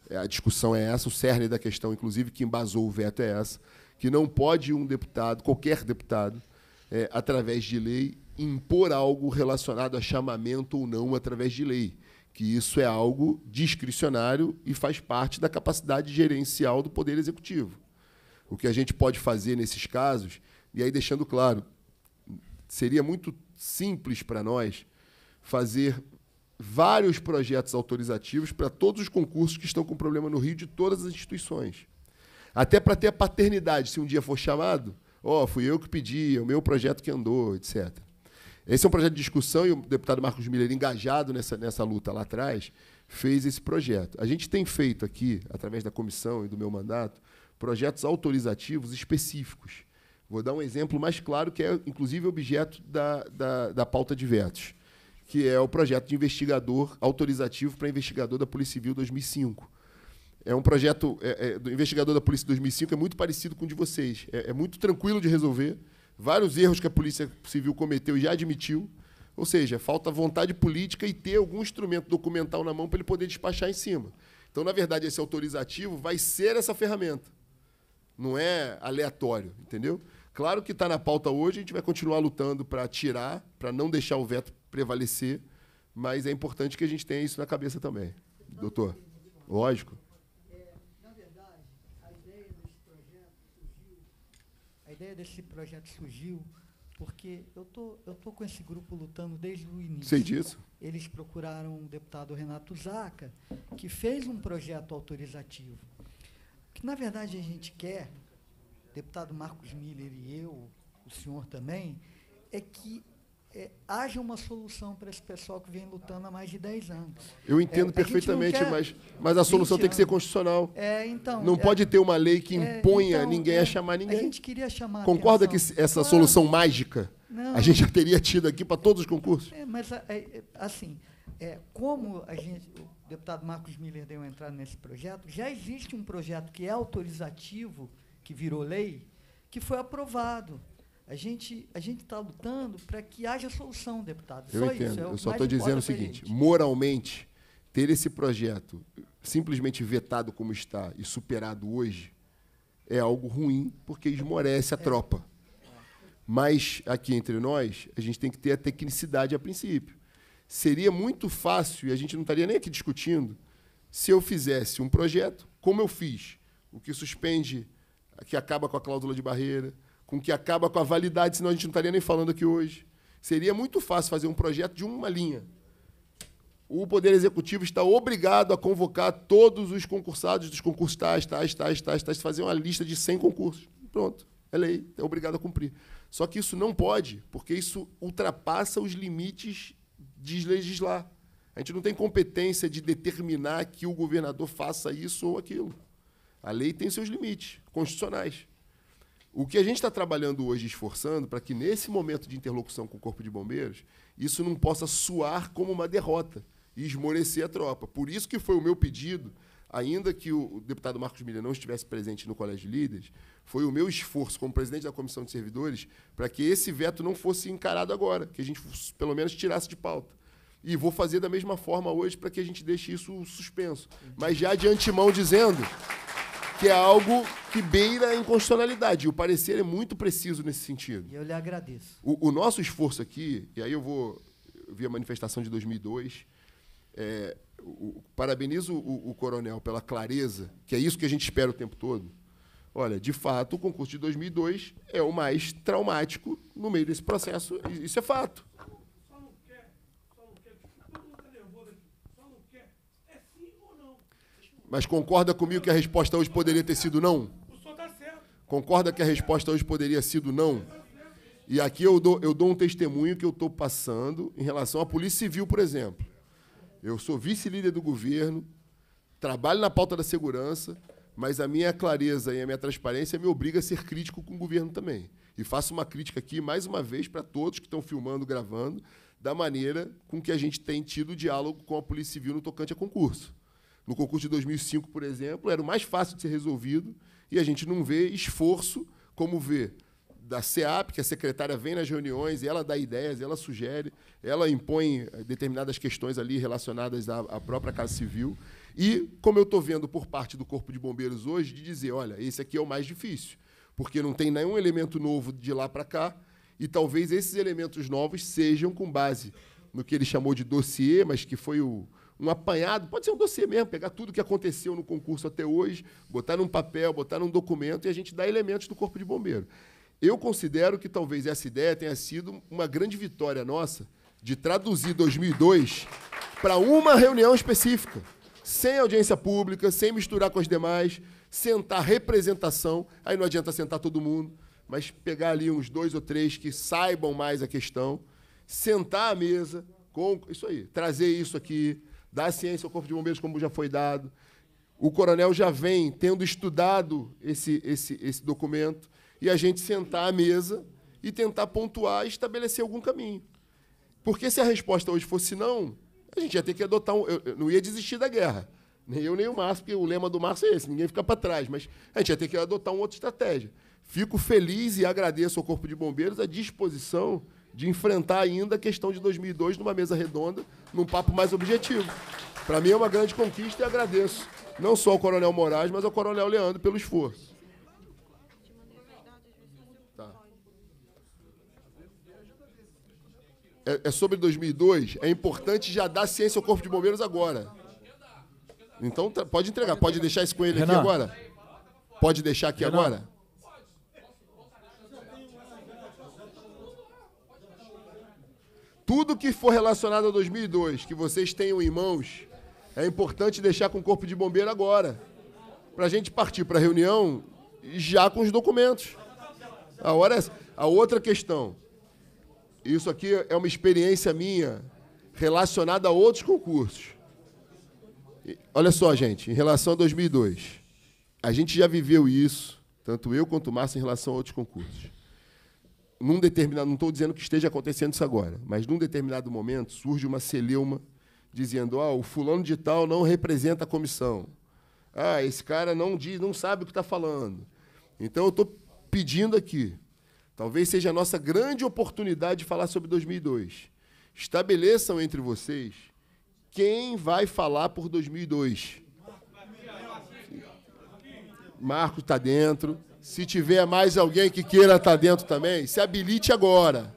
é, a discussão é essa, o cerne da questão, inclusive, que embasou o veto é essa, que não pode um deputado, qualquer deputado, é, através de lei, impor algo relacionado a chamamento ou não através de lei que isso é algo discricionário e faz parte da capacidade gerencial do Poder Executivo. O que a gente pode fazer nesses casos, e aí deixando claro, seria muito simples para nós fazer vários projetos autorizativos para todos os concursos que estão com problema no Rio de todas as instituições. Até para ter a paternidade, se um dia for chamado, ó, oh, fui eu que pedi, é o meu projeto que andou, etc. Esse é um projeto de discussão e o deputado Marcos Miller, engajado nessa, nessa luta lá atrás, fez esse projeto. A gente tem feito aqui, através da comissão e do meu mandato, projetos autorizativos específicos. Vou dar um exemplo mais claro, que é inclusive objeto da, da, da pauta de vetos, que é o projeto de investigador autorizativo para investigador da Polícia Civil 2005. É um projeto é, é, do investigador da Polícia 2005 é muito parecido com o de vocês. é, é muito tranquilo de resolver vários erros que a Polícia Civil cometeu e já admitiu. Ou seja, falta vontade política e ter algum instrumento documental na mão para ele poder despachar em cima. Então, na verdade, esse autorizativo vai ser essa ferramenta. Não é aleatório, entendeu? Claro que está na pauta hoje, a gente vai continuar lutando para tirar, para não deixar o veto prevalecer, mas é importante que a gente tenha isso na cabeça também. Doutor, lógico. ideia desse projeto surgiu porque eu tô, eu tô com esse grupo lutando desde o início. Sei disso. Eles procuraram o deputado Renato Zaca, que fez um projeto autorizativo. Que, na verdade, a gente quer, deputado Marcos Miller e eu, o senhor também, é que é, haja uma solução para esse pessoal que vem lutando há mais de 10 anos. Eu entendo é, perfeitamente, mas, mas a solução tem que ser constitucional. É, então, não é, pode ter uma lei que é, imponha então, ninguém a é, chamar ninguém. A gente queria chamar Concorda que essa claro. solução mágica não. a gente já teria tido aqui para todos os concursos? mas, assim, como a gente, o deputado Marcos Miller deu entrada nesse projeto, já existe um projeto que é autorizativo, que virou lei, que foi aprovado a gente a gente está lutando para que haja solução, deputado. Eu só entendo. Isso, é eu só estou dizendo o seguinte: moralmente, ter esse projeto simplesmente vetado como está e superado hoje é algo ruim, porque esmorece a é. tropa. Mas aqui entre nós, a gente tem que ter a tecnicidade a princípio. Seria muito fácil, e a gente não estaria nem aqui discutindo, se eu fizesse um projeto, como eu fiz, o que suspende, que acaba com a cláusula de barreira, com que acaba com a validade, senão a gente não estaria nem falando aqui hoje. Seria muito fácil fazer um projeto de uma linha. O Poder Executivo está obrigado a convocar todos os concursados dos concursos tais, tais, tais, tais, tais, fazer uma lista de 100 concursos. Pronto, é lei, é obrigado a cumprir. Só que isso não pode, porque isso ultrapassa os limites de legislar. A gente não tem competência de determinar que o governador faça isso ou aquilo. A lei tem seus limites constitucionais. O que a gente está trabalhando hoje, esforçando, para que nesse momento de interlocução com o Corpo de Bombeiros, isso não possa suar como uma derrota e esmorecer a tropa. Por isso que foi o meu pedido, ainda que o deputado Marcos Miller não estivesse presente no Colégio de Líderes, foi o meu esforço como presidente da Comissão de Servidores para que esse veto não fosse encarado agora, que a gente pelo menos tirasse de pauta. E vou fazer da mesma forma hoje para que a gente deixe isso suspenso. Mas já de antemão dizendo que é algo que beira a inconstitucionalidade. E o parecer é muito preciso nesse sentido. E eu lhe agradeço. O, o nosso esforço aqui, e aí eu vou ver a manifestação de 2002, é, o, o, parabenizo o, o coronel pela clareza, que é isso que a gente espera o tempo todo. Olha, de fato, o concurso de 2002 é o mais traumático no meio desse processo, isso é fato. Mas concorda comigo que a resposta hoje poderia ter sido não? Tá concorda que a resposta hoje poderia ter sido não? E aqui eu dou, eu dou um testemunho que eu estou passando em relação à Polícia Civil, por exemplo. Eu sou vice-líder do governo, trabalho na pauta da segurança, mas a minha clareza e a minha transparência me obriga a ser crítico com o governo também. E faço uma crítica aqui, mais uma vez, para todos que estão filmando, gravando, da maneira com que a gente tem tido diálogo com a Polícia Civil no tocante a concurso. No concurso de 2005, por exemplo, era o mais fácil de ser resolvido e a gente não vê esforço como vê da CEAP, que a secretária vem nas reuniões, ela dá ideias, ela sugere, ela impõe determinadas questões ali relacionadas à, à própria Casa Civil. E, como eu estou vendo por parte do Corpo de Bombeiros hoje, de dizer, olha, esse aqui é o mais difícil, porque não tem nenhum elemento novo de lá para cá, e talvez esses elementos novos sejam com base no que ele chamou de dossiê, mas que foi o, um apanhado, pode ser um dossiê mesmo, pegar tudo que aconteceu no concurso até hoje, botar num papel, botar num documento e a gente dá elementos do Corpo de Bombeiro. Eu considero que talvez essa ideia tenha sido uma grande vitória nossa de traduzir 2002 para uma reunião específica, sem audiência pública, sem misturar com as demais, sentar representação, aí não adianta sentar todo mundo, mas pegar ali uns dois ou três que saibam mais a questão, sentar à mesa com isso aí, trazer isso aqui, Dá ciência ao Corpo de Bombeiros, como já foi dado. O coronel já vem tendo estudado esse, esse, esse documento e a gente sentar à mesa e tentar pontuar e estabelecer algum caminho. Porque se a resposta hoje fosse não, a gente ia ter que adotar um. Eu, eu não ia desistir da guerra. Nem eu, nem o Márcio, porque o lema do Márcio é esse: ninguém fica para trás. Mas a gente ia ter que adotar uma outra estratégia. Fico feliz e agradeço ao Corpo de Bombeiros a disposição de enfrentar ainda a questão de 2002 numa mesa redonda, num papo mais objetivo. Para mim é uma grande conquista e agradeço não só ao Coronel Moraes, mas ao Coronel Leandro pelo esforço. Tá. É, é sobre 2002, é importante já dar ciência ao Corpo de Bombeiros agora. Então tá, pode entregar, pode deixar isso com ele Renan. aqui agora? Pode deixar aqui Renan. agora? Tudo que for relacionado a 2002, que vocês tenham em mãos, é importante deixar com o Corpo de Bombeiro agora, para a gente partir para a reunião já com os documentos. A hora é essa. A outra questão, isso aqui é uma experiência minha relacionada a outros concursos. Olha só, gente, em relação a 2002, a gente já viveu isso, tanto eu quanto o Márcio, em relação a outros concursos num determinado, não estou dizendo que esteja acontecendo isso agora, mas num determinado momento surge uma celeuma dizendo: ah, o fulano de tal não representa a comissão. Ah, esse cara não diz, não sabe o que está falando. Então eu estou pedindo aqui. Talvez seja a nossa grande oportunidade de falar sobre 2002. Estabeleçam entre vocês quem vai falar por 2002. Marcos está dentro. Se tiver mais alguém que queira estar tá dentro também, se habilite agora.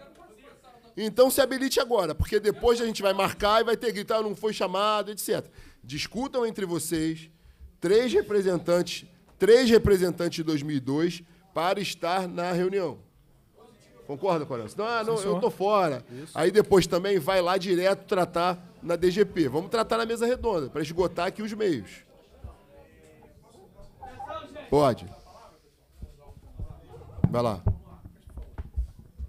Então se habilite agora, porque depois a gente vai marcar e vai ter que gritar, não foi chamado, etc. Discutam entre vocês, três representantes, três representantes de 2002 para estar na reunião. Concorda, Coronel? Não, ah, não Sim, eu tô fora. Isso. Aí depois também vai lá direto tratar na DGP. Vamos tratar na mesa redonda, para esgotar aqui os meios. Pode. Vai lá.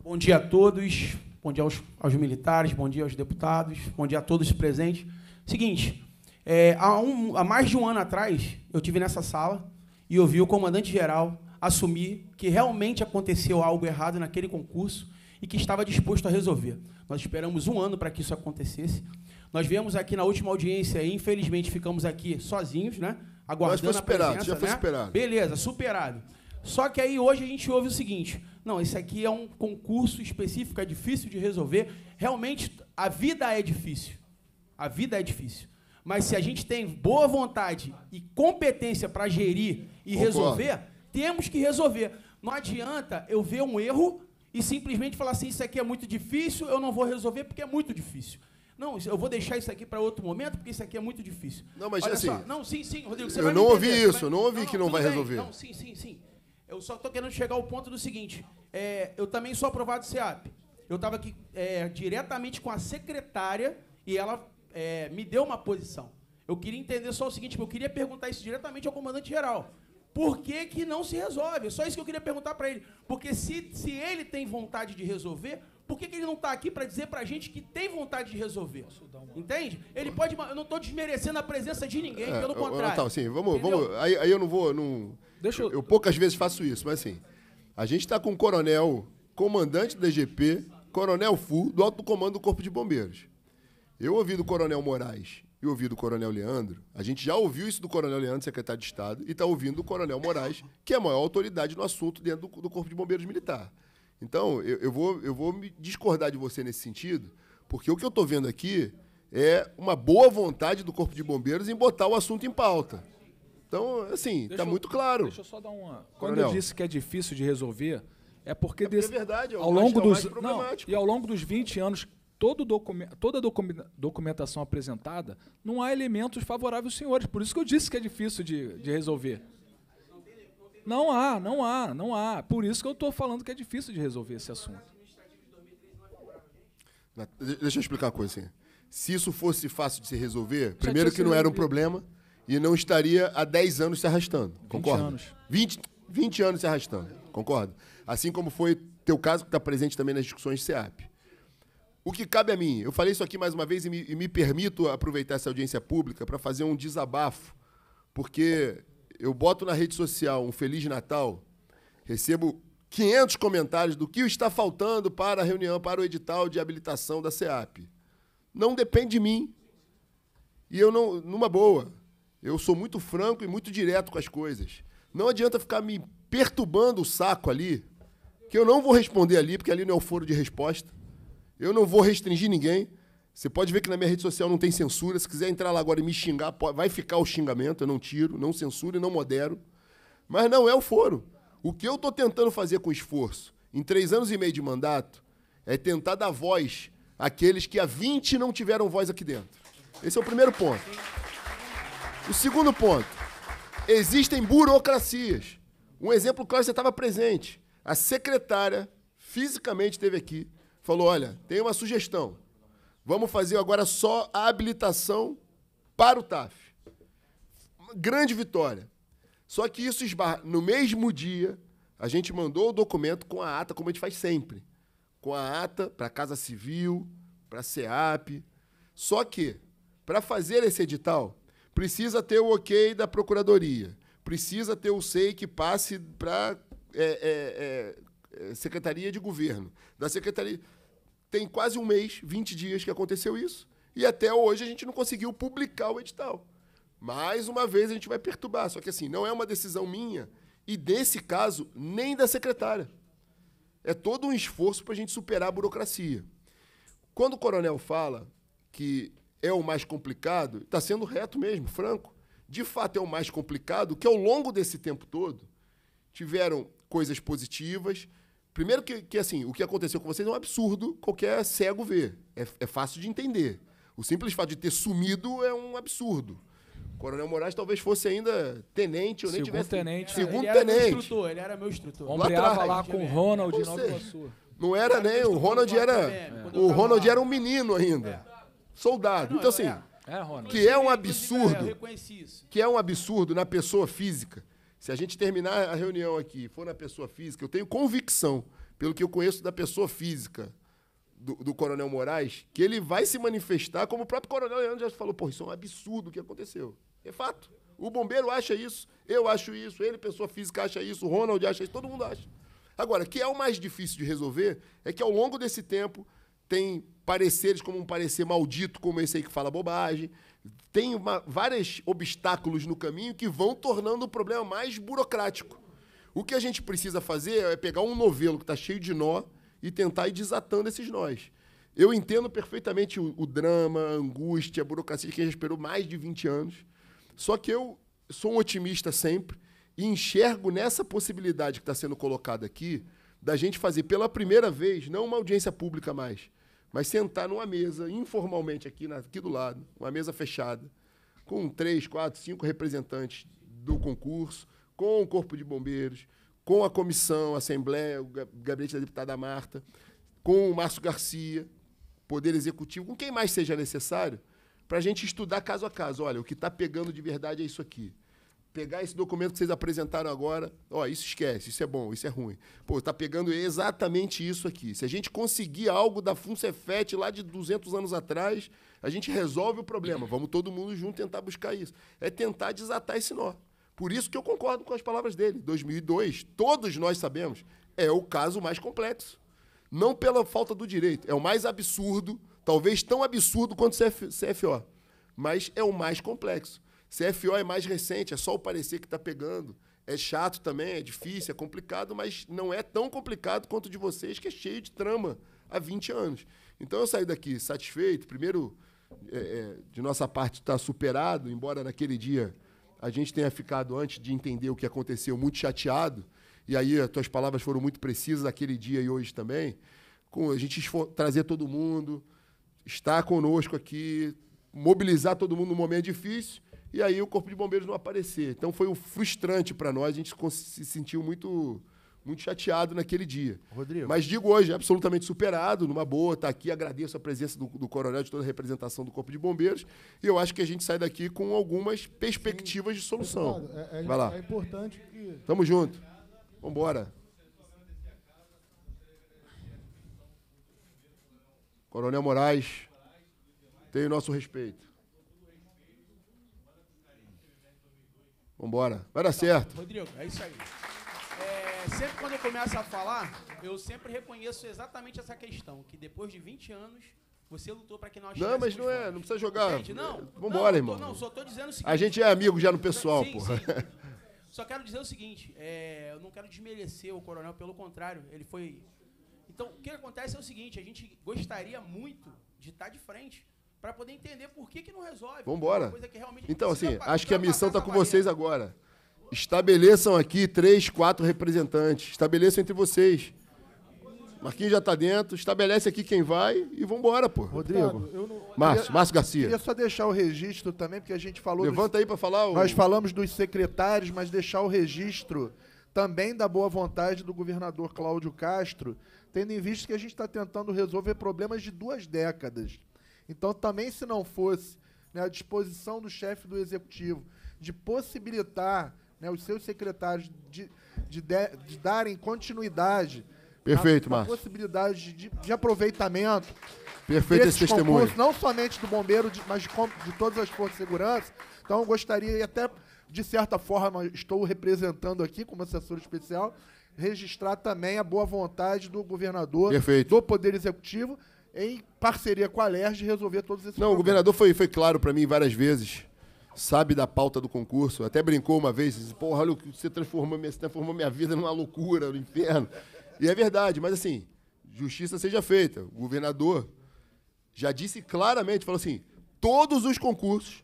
Bom dia a todos, bom dia aos, aos militares, bom dia aos deputados, bom dia a todos presentes. Seguinte, é, há, um, há mais de um ano atrás, eu tive nessa sala e ouvi o comandante-geral assumir que realmente aconteceu algo errado naquele concurso e que estava disposto a resolver. Nós esperamos um ano para que isso acontecesse. Nós viemos aqui na última audiência e, infelizmente, ficamos aqui sozinhos, né? Aguardando Mas foi esperado, a presença, já foi né? esperado. Beleza, superado. Só que aí hoje a gente ouve o seguinte: não, isso aqui é um concurso específico, é difícil de resolver. Realmente, a vida é difícil. A vida é difícil. Mas se a gente tem boa vontade e competência para gerir e Concordo. resolver, temos que resolver. Não adianta eu ver um erro e simplesmente falar assim: isso aqui é muito difícil, eu não vou resolver porque é muito difícil. Não, eu vou deixar isso aqui para outro momento, porque isso aqui é muito difícil. Não, mas Olha assim. Só. Não, sim, sim, Rodrigo. você eu não ouvi isso, Eu não ouvi não, que não vai resolver. Não, sim, sim, sim. Eu só tô querendo chegar ao ponto do seguinte: é, eu também sou aprovado do SEAP. Eu estava aqui é, diretamente com a secretária e ela é, me deu uma posição. Eu queria entender só o seguinte, tipo, eu queria perguntar isso diretamente ao comandante geral. Por que, que não se resolve? Só isso que eu queria perguntar para ele. Porque se, se ele tem vontade de resolver, por que, que ele não está aqui para dizer para a gente que tem vontade de resolver? Entende? Ele pode. Eu não estou desmerecendo a presença de ninguém, é, pelo contrário. Então, sim, vamos, Entendeu? vamos. Aí, aí, eu não vou. Não, Deixa eu... eu poucas vezes faço isso, mas assim. A gente está com o coronel, comandante da GP, coronel Fu, do alto comando do Corpo de Bombeiros. Eu ouvi do coronel Moraes e ouvi do coronel Leandro. A gente já ouviu isso do coronel Leandro, secretário de Estado, e está ouvindo do coronel Moraes, que é a maior autoridade no assunto dentro do, do Corpo de Bombeiros Militar. Então, eu, eu, vou, eu vou me discordar de você nesse sentido, porque o que eu estou vendo aqui é uma boa vontade do Corpo de Bombeiros em botar o assunto em pauta. Então, assim, está muito claro. Deixa eu só dar uma. Quando Coronel. eu disse que é difícil de resolver, é porque, é, porque é desse, é verdade, é ao longo é dos não, e ao longo dos 20 anos todo documento, toda documentação apresentada não há elementos favoráveis aos senhores. Por isso que eu disse que é difícil de, de resolver. Não há, não há, não há. Por isso que eu estou falando que é difícil de resolver esse assunto. Deixa eu explicar uma coisa assim. Se isso fosse fácil de se resolver, primeiro que não era um problema e não estaria há 10 anos se arrastando. Concordo. 20 anos. 20, 20 anos se arrastando. Concordo. Assim como foi teu caso que está presente também nas discussões de SEAP. O que cabe a mim? Eu falei isso aqui mais uma vez e me, e me permito aproveitar essa audiência pública para fazer um desabafo, porque eu boto na rede social um Feliz Natal, recebo 500 comentários do que está faltando para a reunião, para o edital de habilitação da SEAP. Não depende de mim. E eu não, numa boa, eu sou muito franco e muito direto com as coisas. Não adianta ficar me perturbando o saco ali, que eu não vou responder ali, porque ali não é o foro de resposta. Eu não vou restringir ninguém. Você pode ver que na minha rede social não tem censura. Se quiser entrar lá agora e me xingar, pode, vai ficar o xingamento. Eu não tiro, não censuro e não modero. Mas não é o foro. O que eu estou tentando fazer com esforço, em três anos e meio de mandato, é tentar dar voz àqueles que há 20 não tiveram voz aqui dentro. Esse é o primeiro ponto. O segundo ponto: existem burocracias. Um exemplo claro, você estava presente. A secretária fisicamente esteve aqui, falou: olha, tem uma sugestão. Vamos fazer agora só a habilitação para o TAF. Uma grande vitória. Só que isso esbarra. No mesmo dia, a gente mandou o documento com a ata, como a gente faz sempre. Com a ata para a Casa Civil, para a SEAP. Só que, para fazer esse edital, precisa ter o ok da Procuradoria. Precisa ter o SEI que passe para é, é, é, é, Secretaria de Governo. Da Secretaria tem quase um mês, 20 dias que aconteceu isso, e até hoje a gente não conseguiu publicar o edital. Mais uma vez a gente vai perturbar, só que assim, não é uma decisão minha e desse caso nem da secretária. É todo um esforço para a gente superar a burocracia. Quando o coronel fala que é o mais complicado, está sendo reto mesmo, franco. De fato é o mais complicado, que ao longo desse tempo todo tiveram coisas positivas, Primeiro que, que, assim, o que aconteceu com vocês é um absurdo qualquer cego ver. É, é fácil de entender. O simples fato de ter sumido é um absurdo. O Coronel Moraes talvez fosse ainda tenente, ou nem segundo tivesse... Tenente, segundo ele né? tenente. Ele era meu instrutor, ele era meu instrutor. Ombreava lá com o Ronald ou Nova Não era nem, o Ronald era... O Ronald era um menino ainda. É. Soldado. Não, então assim, é. é que é um absurdo... Que é um absurdo na pessoa física se a gente terminar a reunião aqui, for na pessoa física, eu tenho convicção, pelo que eu conheço da pessoa física do, do Coronel Moraes, que ele vai se manifestar, como o próprio Coronel Leandro já falou, pô, isso é um absurdo o que aconteceu. É fato. O bombeiro acha isso, eu acho isso, ele, pessoa física, acha isso, o Ronald acha isso, todo mundo acha. Agora, o que é o mais difícil de resolver é que ao longo desse tempo tem pareceres como um parecer maldito, como esse aí que fala bobagem, tem uma, vários obstáculos no caminho que vão tornando o problema mais burocrático. O que a gente precisa fazer é pegar um novelo que está cheio de nó e tentar ir desatando esses nós. Eu entendo perfeitamente o, o drama, a angústia, a burocracia que a gente esperou mais de 20 anos. Só que eu sou um otimista sempre e enxergo nessa possibilidade que está sendo colocada aqui da gente fazer pela primeira vez, não uma audiência pública mais, mas sentar numa mesa, informalmente aqui, aqui do lado, uma mesa fechada, com três, quatro, cinco representantes do concurso, com o Corpo de Bombeiros, com a comissão, a Assembleia, o gabinete da deputada Marta, com o Márcio Garcia, Poder Executivo, com quem mais seja necessário, para a gente estudar caso a caso. Olha, o que está pegando de verdade é isso aqui pegar esse documento que vocês apresentaram agora, ó, isso esquece, isso é bom, isso é ruim. Pô, tá pegando exatamente isso aqui. Se a gente conseguir algo da Funcefet lá de 200 anos atrás, a gente resolve o problema. Vamos todo mundo junto tentar buscar isso. É tentar desatar esse nó. Por isso que eu concordo com as palavras dele. 2002, todos nós sabemos, é o caso mais complexo. Não pela falta do direito, é o mais absurdo, talvez tão absurdo quanto o CF, CFO, mas é o mais complexo. CFO é mais recente, é só o parecer que está pegando. É chato também, é difícil, é complicado, mas não é tão complicado quanto o de vocês, que é cheio de trama há 20 anos. Então eu saí daqui satisfeito. Primeiro, é, é, de nossa parte, está superado, embora naquele dia a gente tenha ficado, antes de entender o que aconteceu, muito chateado. E aí as tuas palavras foram muito precisas naquele dia e hoje também. Com a gente trazer todo mundo, estar conosco aqui, mobilizar todo mundo num momento difícil e aí o Corpo de Bombeiros não aparecer. Então foi um frustrante para nós, a gente se sentiu muito muito chateado naquele dia. Rodrigo. Mas digo hoje, absolutamente superado, numa boa, tá aqui, agradeço a presença do, do coronel, de toda a representação do Corpo de Bombeiros, e eu acho que a gente sai daqui com algumas perspectivas Sim. de solução. É, é, Vai lá. É importante que... Tamo junto. Vambora. Coronel Moraes, tem o nosso respeito. Vambora. Vai dar tá, certo. Rodrigo, é isso aí. É, sempre quando eu começo a falar, eu sempre reconheço exatamente essa questão, que depois de 20 anos, você lutou para que nós Não, mas não é, não precisa jogar. Entende? Não, é, vambora, não, irmão. Não, só tô dizendo o seguinte. A gente é amigo já no pessoal, sim, pô. Sim. (laughs) Só quero dizer o seguinte, é, eu não quero desmerecer o coronel, pelo contrário, ele foi. Então, o que acontece é o seguinte, a gente gostaria muito de estar de frente para poder entender por que, que não resolve. Vamos embora. então, assim, acho que a então, tá, missão está tá com barreira. vocês agora. Estabeleçam aqui três, quatro representantes. Estabeleçam entre vocês. Marquinhos já está dentro, estabelece aqui quem vai e vamos embora, pô. Rodrigo. Márcio, Márcio Garcia. Queria só deixar o registro também, porque a gente falou. Levanta dos... aí para falar. O... Nós falamos dos secretários, mas deixar o registro também da boa vontade do governador Cláudio Castro, tendo em vista que a gente está tentando resolver problemas de duas décadas. Então, também se não fosse né, a disposição do chefe do executivo de possibilitar né, os seus secretários de, de, de, de darem continuidade Perfeito, a, a possibilidade de, de aproveitamento Perfeito esse testemunho. não somente do bombeiro, de, mas de, de, todas as forças de segurança. Então, eu gostaria, e até de certa forma estou representando aqui como assessor especial, registrar também a boa vontade do governador, Perfeito. do Poder Executivo, em parceria com a LERJ, resolver todos esses Não, problemas. o governador foi, foi claro para mim várias vezes. Sabe da pauta do concurso, até brincou uma vez, disse, porra, olha o que você transformou, você transformou minha vida numa loucura, no inferno. E é verdade, mas assim, justiça seja feita. O governador já disse claramente, falou assim, todos os concursos,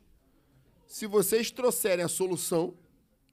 se vocês trouxerem a solução,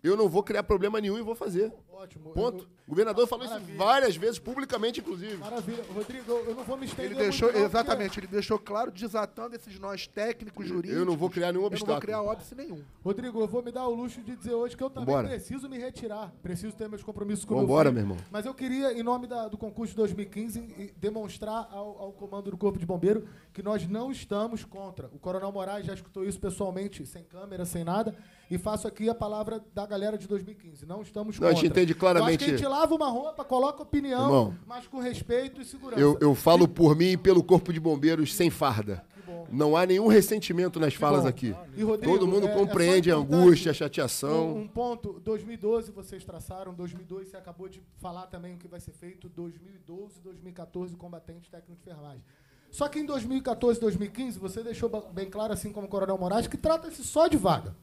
eu não vou criar problema nenhum e vou fazer. Ótimo. Ponto. Eu, o governador falou maravilha. isso várias vezes, publicamente, inclusive. Maravilha. Rodrigo, eu não vou me estender. Ele deixou, muito, exatamente, porque... ele deixou claro, desatando esses nós técnicos, jurídicos. Eu não vou criar nenhum obstáculo. Eu não vou criar óbice nenhum. Rodrigo, eu vou me dar o luxo de dizer hoje que eu também preciso me retirar. Preciso ter meus compromissos com Vambora, meu, filho, meu irmão. Mas eu queria, em nome da, do concurso de 2015, demonstrar ao, ao comando do Corpo de Bombeiro que nós não estamos contra. O Coronel Moraes já escutou isso pessoalmente, sem câmera, sem nada. E faço aqui a palavra da galera de 2015. Não estamos não, contra. A gente entende entende claramente. Eu acho que a gente lava uma roupa, coloca opinião, Irmão, mas com respeito e segurança. Eu, eu falo por mim e pelo Corpo de Bombeiros sem farda. Ah, Não há nenhum ressentimento nas falas aqui. E, Rodrigo, Todo mundo é, é compreende é a angústia, a chateação. Um, um, ponto, 2012 vocês traçaram, 2012 você acabou de falar também o que vai ser feito, 2012, 2014, combatente técnico de enfermagem. Só que em 2014, 2015, você deixou bem claro, assim como o Coronel Moraes, que trata-se só de vaga.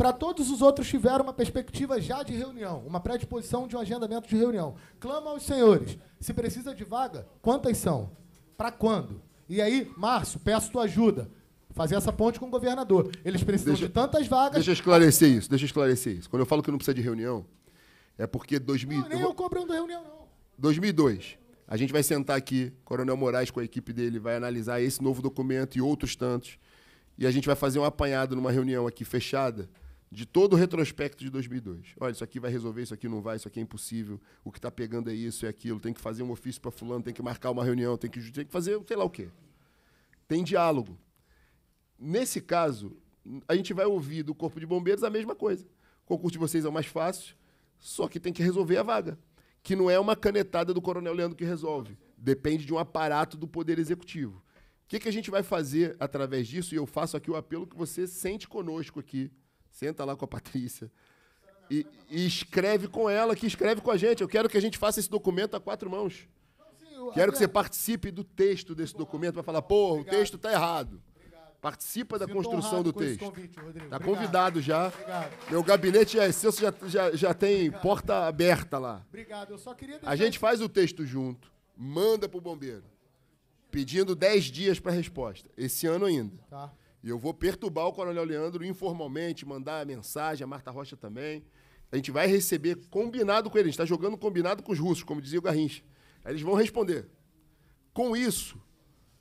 Para todos os outros tiveram uma perspectiva já de reunião, uma predisposição de um agendamento de reunião. Clama aos senhores, se precisa de vaga, quantas são? Para quando? E aí, Márcio, peço tua ajuda. Fazer essa ponte com o governador. Eles precisam deixa, de tantas vagas. Deixa eu esclarecer isso, deixa eu esclarecer isso. Quando eu falo que não precisa de reunião, é porque 2000. Não, nem eu, eu cobrando reunião, não. 2002. A gente vai sentar aqui, Coronel Moraes com a equipe dele vai analisar esse novo documento e outros tantos. E a gente vai fazer um apanhado numa reunião aqui fechada de todo o retrospecto de 2002. Olha, isso aqui vai resolver, isso aqui não vai, isso aqui é impossível, o que está pegando é isso, é aquilo, tem que fazer um ofício para fulano, tem que marcar uma reunião, tem que, tem que fazer sei lá o quê. Tem diálogo. Nesse caso, a gente vai ouvir do Corpo de Bombeiros a mesma coisa. O concurso de vocês é o mais fácil, só que tem que resolver a vaga, que não é uma canetada do Coronel Leandro que resolve. Depende de um aparato do Poder Executivo. O que, que a gente vai fazer através disso? E eu faço aqui o apelo que você sente conosco aqui Senta lá com a Patrícia. E, e, escreve com ela, que escreve com a gente. Eu quero que a gente faça esse documento a quatro mãos. Quero que você participe do texto desse documento para falar, porra, o texto está errado. Participa da construção do texto. Está convidado já. Meu gabinete é seu, já, já, já tem porta aberta lá. Obrigado. Eu só queria A gente faz o texto junto, manda para o bombeiro, pedindo 10 dias para resposta, esse ano ainda. Tá. E eu vou perturbar o Coronel Leandro informalmente, mandar a mensagem, a Marta Rocha também. A gente vai receber combinado com ele. A gente está jogando combinado com os russos, como dizia o Garrincha. eles vão responder. Com isso,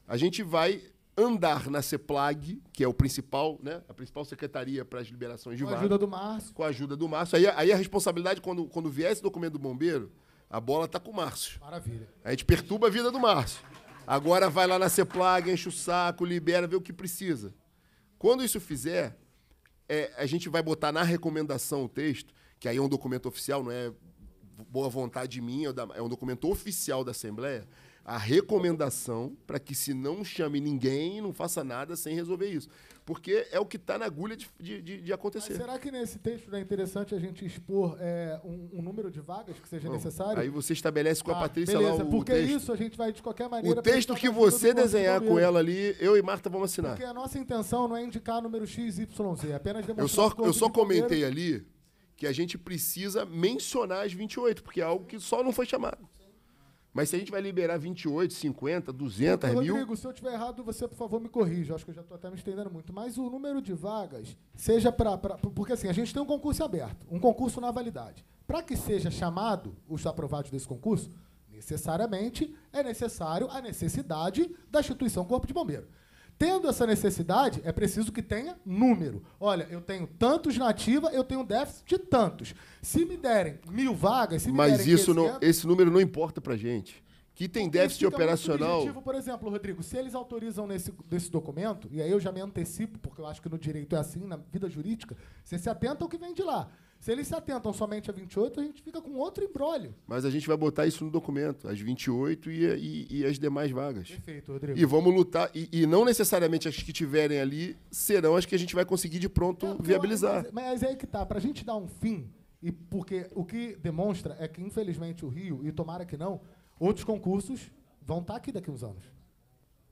a gente vai andar na CEPLAG, que é o principal, né? A principal secretaria para as liberações de Com a ajuda do Márcio. Com a ajuda do Márcio. Aí, aí a responsabilidade, quando, quando vier esse documento do bombeiro, a bola está com o Márcio. Maravilha. A gente perturba a vida do Márcio. Agora vai lá na CEPLAG, enche o saco, libera, vê o que precisa. Quando isso fizer, é, a gente vai botar na recomendação o texto, que aí é um documento oficial, não é boa vontade minha, é um documento oficial da Assembleia a recomendação para que se não chame ninguém, não faça nada sem resolver isso. Porque é o que está na agulha de, de, de acontecer. Mas será que nesse texto é interessante a gente expor é, um, um, número de vagas que seja não, necessário? Aí você estabelece com a tá, Patrícia beleza, lá o Porque texto. isso a gente vai de qualquer maneira... O texto que você desenhar com ela ali, eu e Marta vamos assinar. Porque a nossa intenção não é indicar número X, Y, é apenas demonstrar... Eu só, eu só comentei ali que a gente precisa mencionar as 28, porque é algo que só não foi chamado. Mas se a gente vai liberar 28, 50, 200 Rodrigo, mil... Rodrigo, se eu estiver errado, você, por favor, me corrija. acho que eu já estou até me estendendo muito. Mas o número de vagas, seja para... Porque, assim, a gente tem um concurso aberto, um concurso na validade. Para que seja chamado os aprovados desse concurso, necessariamente é necessário a necessidade da instituição Corpo de Bombeiro. Tendo essa necessidade, é preciso que tenha número. Olha, eu tenho tantos na ativa, eu tenho um déficit de tantos. Se me derem mil vagas, se me Mas derem isso não, esse número não importa para gente. Que tem déficit operacional. Objetivo, por exemplo, Rodrigo, se eles autorizam nesse, nesse documento, e aí eu já me antecipo, porque eu acho que no direito é assim, na vida jurídica, você se atenta ao que vem de lá. Se eles se atentam somente a 28, a gente fica com outro embrólio. Mas a gente vai botar isso no documento, as 28 e, e, e as demais vagas. Perfeito, Rodrigo. E vamos lutar, e, e, não necessariamente as que tiverem ali serão as que a gente vai conseguir de pronto é, viabilizar. Mas, mas aí que tá, para a gente dar um fim, e porque o que demonstra é que, infelizmente, o Rio, e tomara que não, outros concursos vão estar tá aqui daqui uns anos.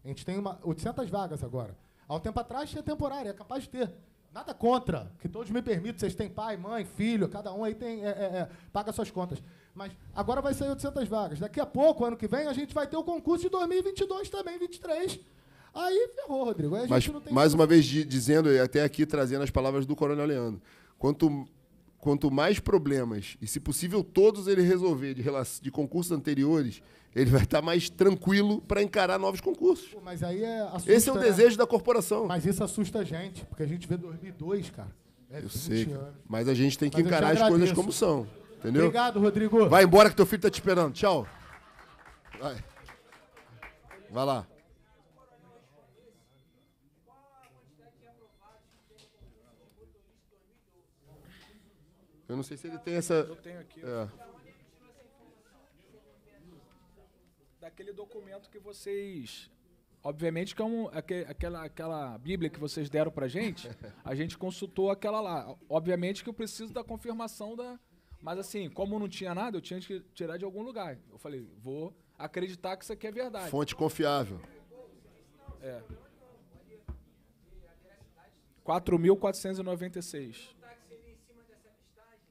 A gente tem uma, 800 vagas agora. Há um tempo atrás tinha temporária, é capaz de ter. Nada contra, que todos me permitam, vocês têm pai, mãe, filho, cada um aí tem, é, é, é paga suas contas. Mas agora vai sair 800 vagas. Daqui a pouco, ano que vem, a gente vai ter o concurso de 2022 também, 23. Aí ferrou, Rodrigo. Aí Mas, mais uma vez dizendo, e até aqui trazendo as palavras do Coronel Leandro, quanto, quanto mais problemas, e se possível todos ele resolver de, de concursos anteriores, ele vai estar tá mais tranquilo para encarar novos concursos. Pô, mas aí é, assusta, Esse é o né? desejo né? da corporação. Mas isso assusta a gente, porque a gente vê 2002, cara. É eu sei. Anos. Mas a gente tem que mas encarar as coisas como são. Entendeu? Obrigado, Rodrigo. Vai embora que teu filho tá te esperando. Tchau. Vai. Vai lá. Eu não sei se ele tem essa. Eu tenho aqui. É. aquele documento que vocês. Obviamente que é um, aquele, aquela, aquela Bíblia que vocês deram para gente, a gente consultou aquela lá. Obviamente que eu preciso da confirmação da. Mas assim, como não tinha nada, eu tinha que tirar de algum lugar. Eu falei, vou acreditar que isso aqui é verdade. Fonte confiável. É. 4.496.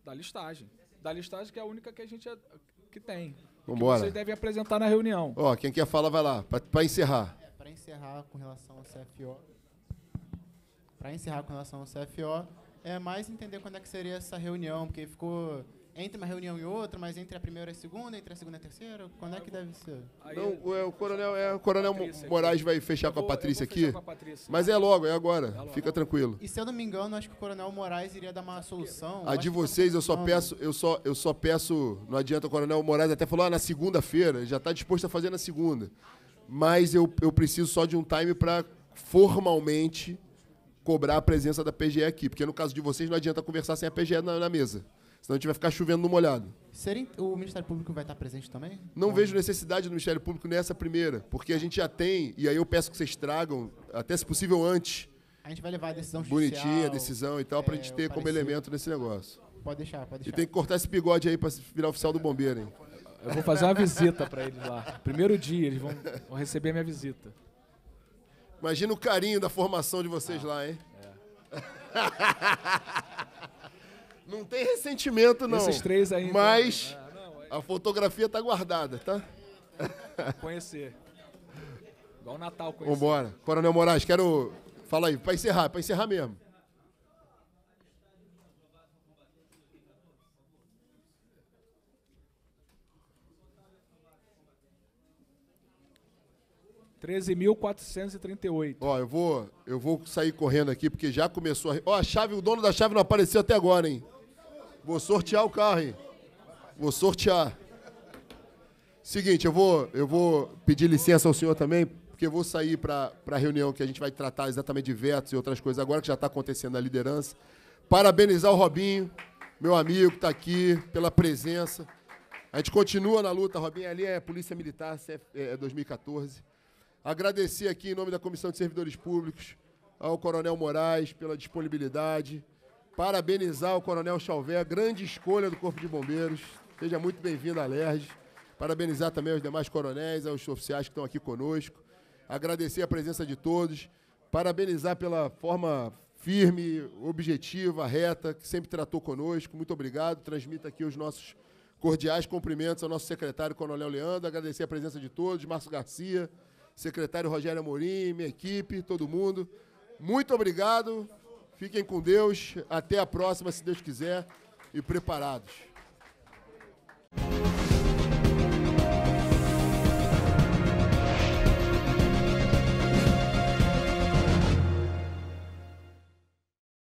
Da listagem. Da listagem, que é a única que a gente é, que tem. Vambora. vocês devem apresentar na reunião. Ó, quem quer falar, vai lá, para encerrar. É, para encerrar com relação ao CFO. Para encerrar com relação ao CFO, é mais entender quando é que seria essa reunião, porque ficou entre uma reunião e outra, mas entre a primeira e a segunda, entre a segunda e a terceira? Quando é que deve ser? é, o coronel, é, o coronel Patrícia Moraes aqui. vai fechar, com, a aqui, com a Patrícia aqui. Mas é logo, é agora. É logo. Fica tranquilo. E se eu não me engano, acho que o coronel Moraes iria dar uma solução. A de tá vocês eu só peço, eu só, eu só peço, não adianta o coronel Moraes até falou ah, na segunda-feira, já está disposto a fazer na segunda. Mas eu, eu preciso só de um time para formalmente cobrar a presença da PGE aqui, porque no caso de vocês não adianta conversar sem a PGE na, na mesa. Senão a gente vai ficar chovendo no molhado. o Ministério Público vai estar presente também? Não vejo necessidade do Ministério Público nessa primeira, porque a gente já tem, e aí eu peço que vocês tragam, até se possível antes. A gente vai levar a decisão judicial. Bonitinha a decisão e tal, é, para a gente ter como elemento nesse negócio. Pode deixar, pode deixar. E tem que cortar esse bigode aí para virar oficial do bombeiro, hein? Eu vou fazer uma visita para eles lá. Primeiro dia, eles vão, vão receber a minha visita. Imagina o carinho da formação de vocês ah, lá, hein? É. (laughs) Não tem ressentimento, não. Esses três ainda. Então. Mas ah, não, é... a fotografia tá guardada, tá? (laughs) Conhecer. Igual o Natal conhecer. Vambora. Coronel Moraes, quero. Fala aí, pra encerrar, pra encerrar mesmo. oito. Ó, eu vou, eu vou sair correndo aqui porque já começou. A... Ó, a chave, o dono da chave não apareceu até agora, hein? Vou sortear o carro, hein? Vou sortear. Seguinte, eu vou, eu vou pedir licença ao senhor também, porque eu vou sair para a reunião que a gente vai tratar exatamente de vetos e outras coisas agora, que já está acontecendo na liderança. Parabenizar o Robinho, meu amigo que está aqui, pela presença. A gente continua na luta, Robinho. Ali é Polícia Militar, CF, é 2014. É Agradecer aqui, em nome da Comissão de Servidores Públicos, ao Coronel Moraes pela disponibilidade. Parabenizar o Coronel Chalvé, grande escolha do Corpo de Bombeiros. Seja muito bem-vindo à LERJ. Parabenizar também os demais coronéis, aos oficiais que estão aqui conosco. Agradecer a presença de todos. Parabenizar pela forma firme, objetiva, reta, que sempre tratou conosco. Muito obrigado. Transmita aqui os nossos cordiais cumprimentos ao nosso secretário Coronel Leandro. Agradecer a presença de todos, Márcio Garcia, secretário Rogério Amorim, minha equipe, todo mundo. Muito obrigado. Fiquem com Deus. Até a próxima, se Deus quiser. E preparados.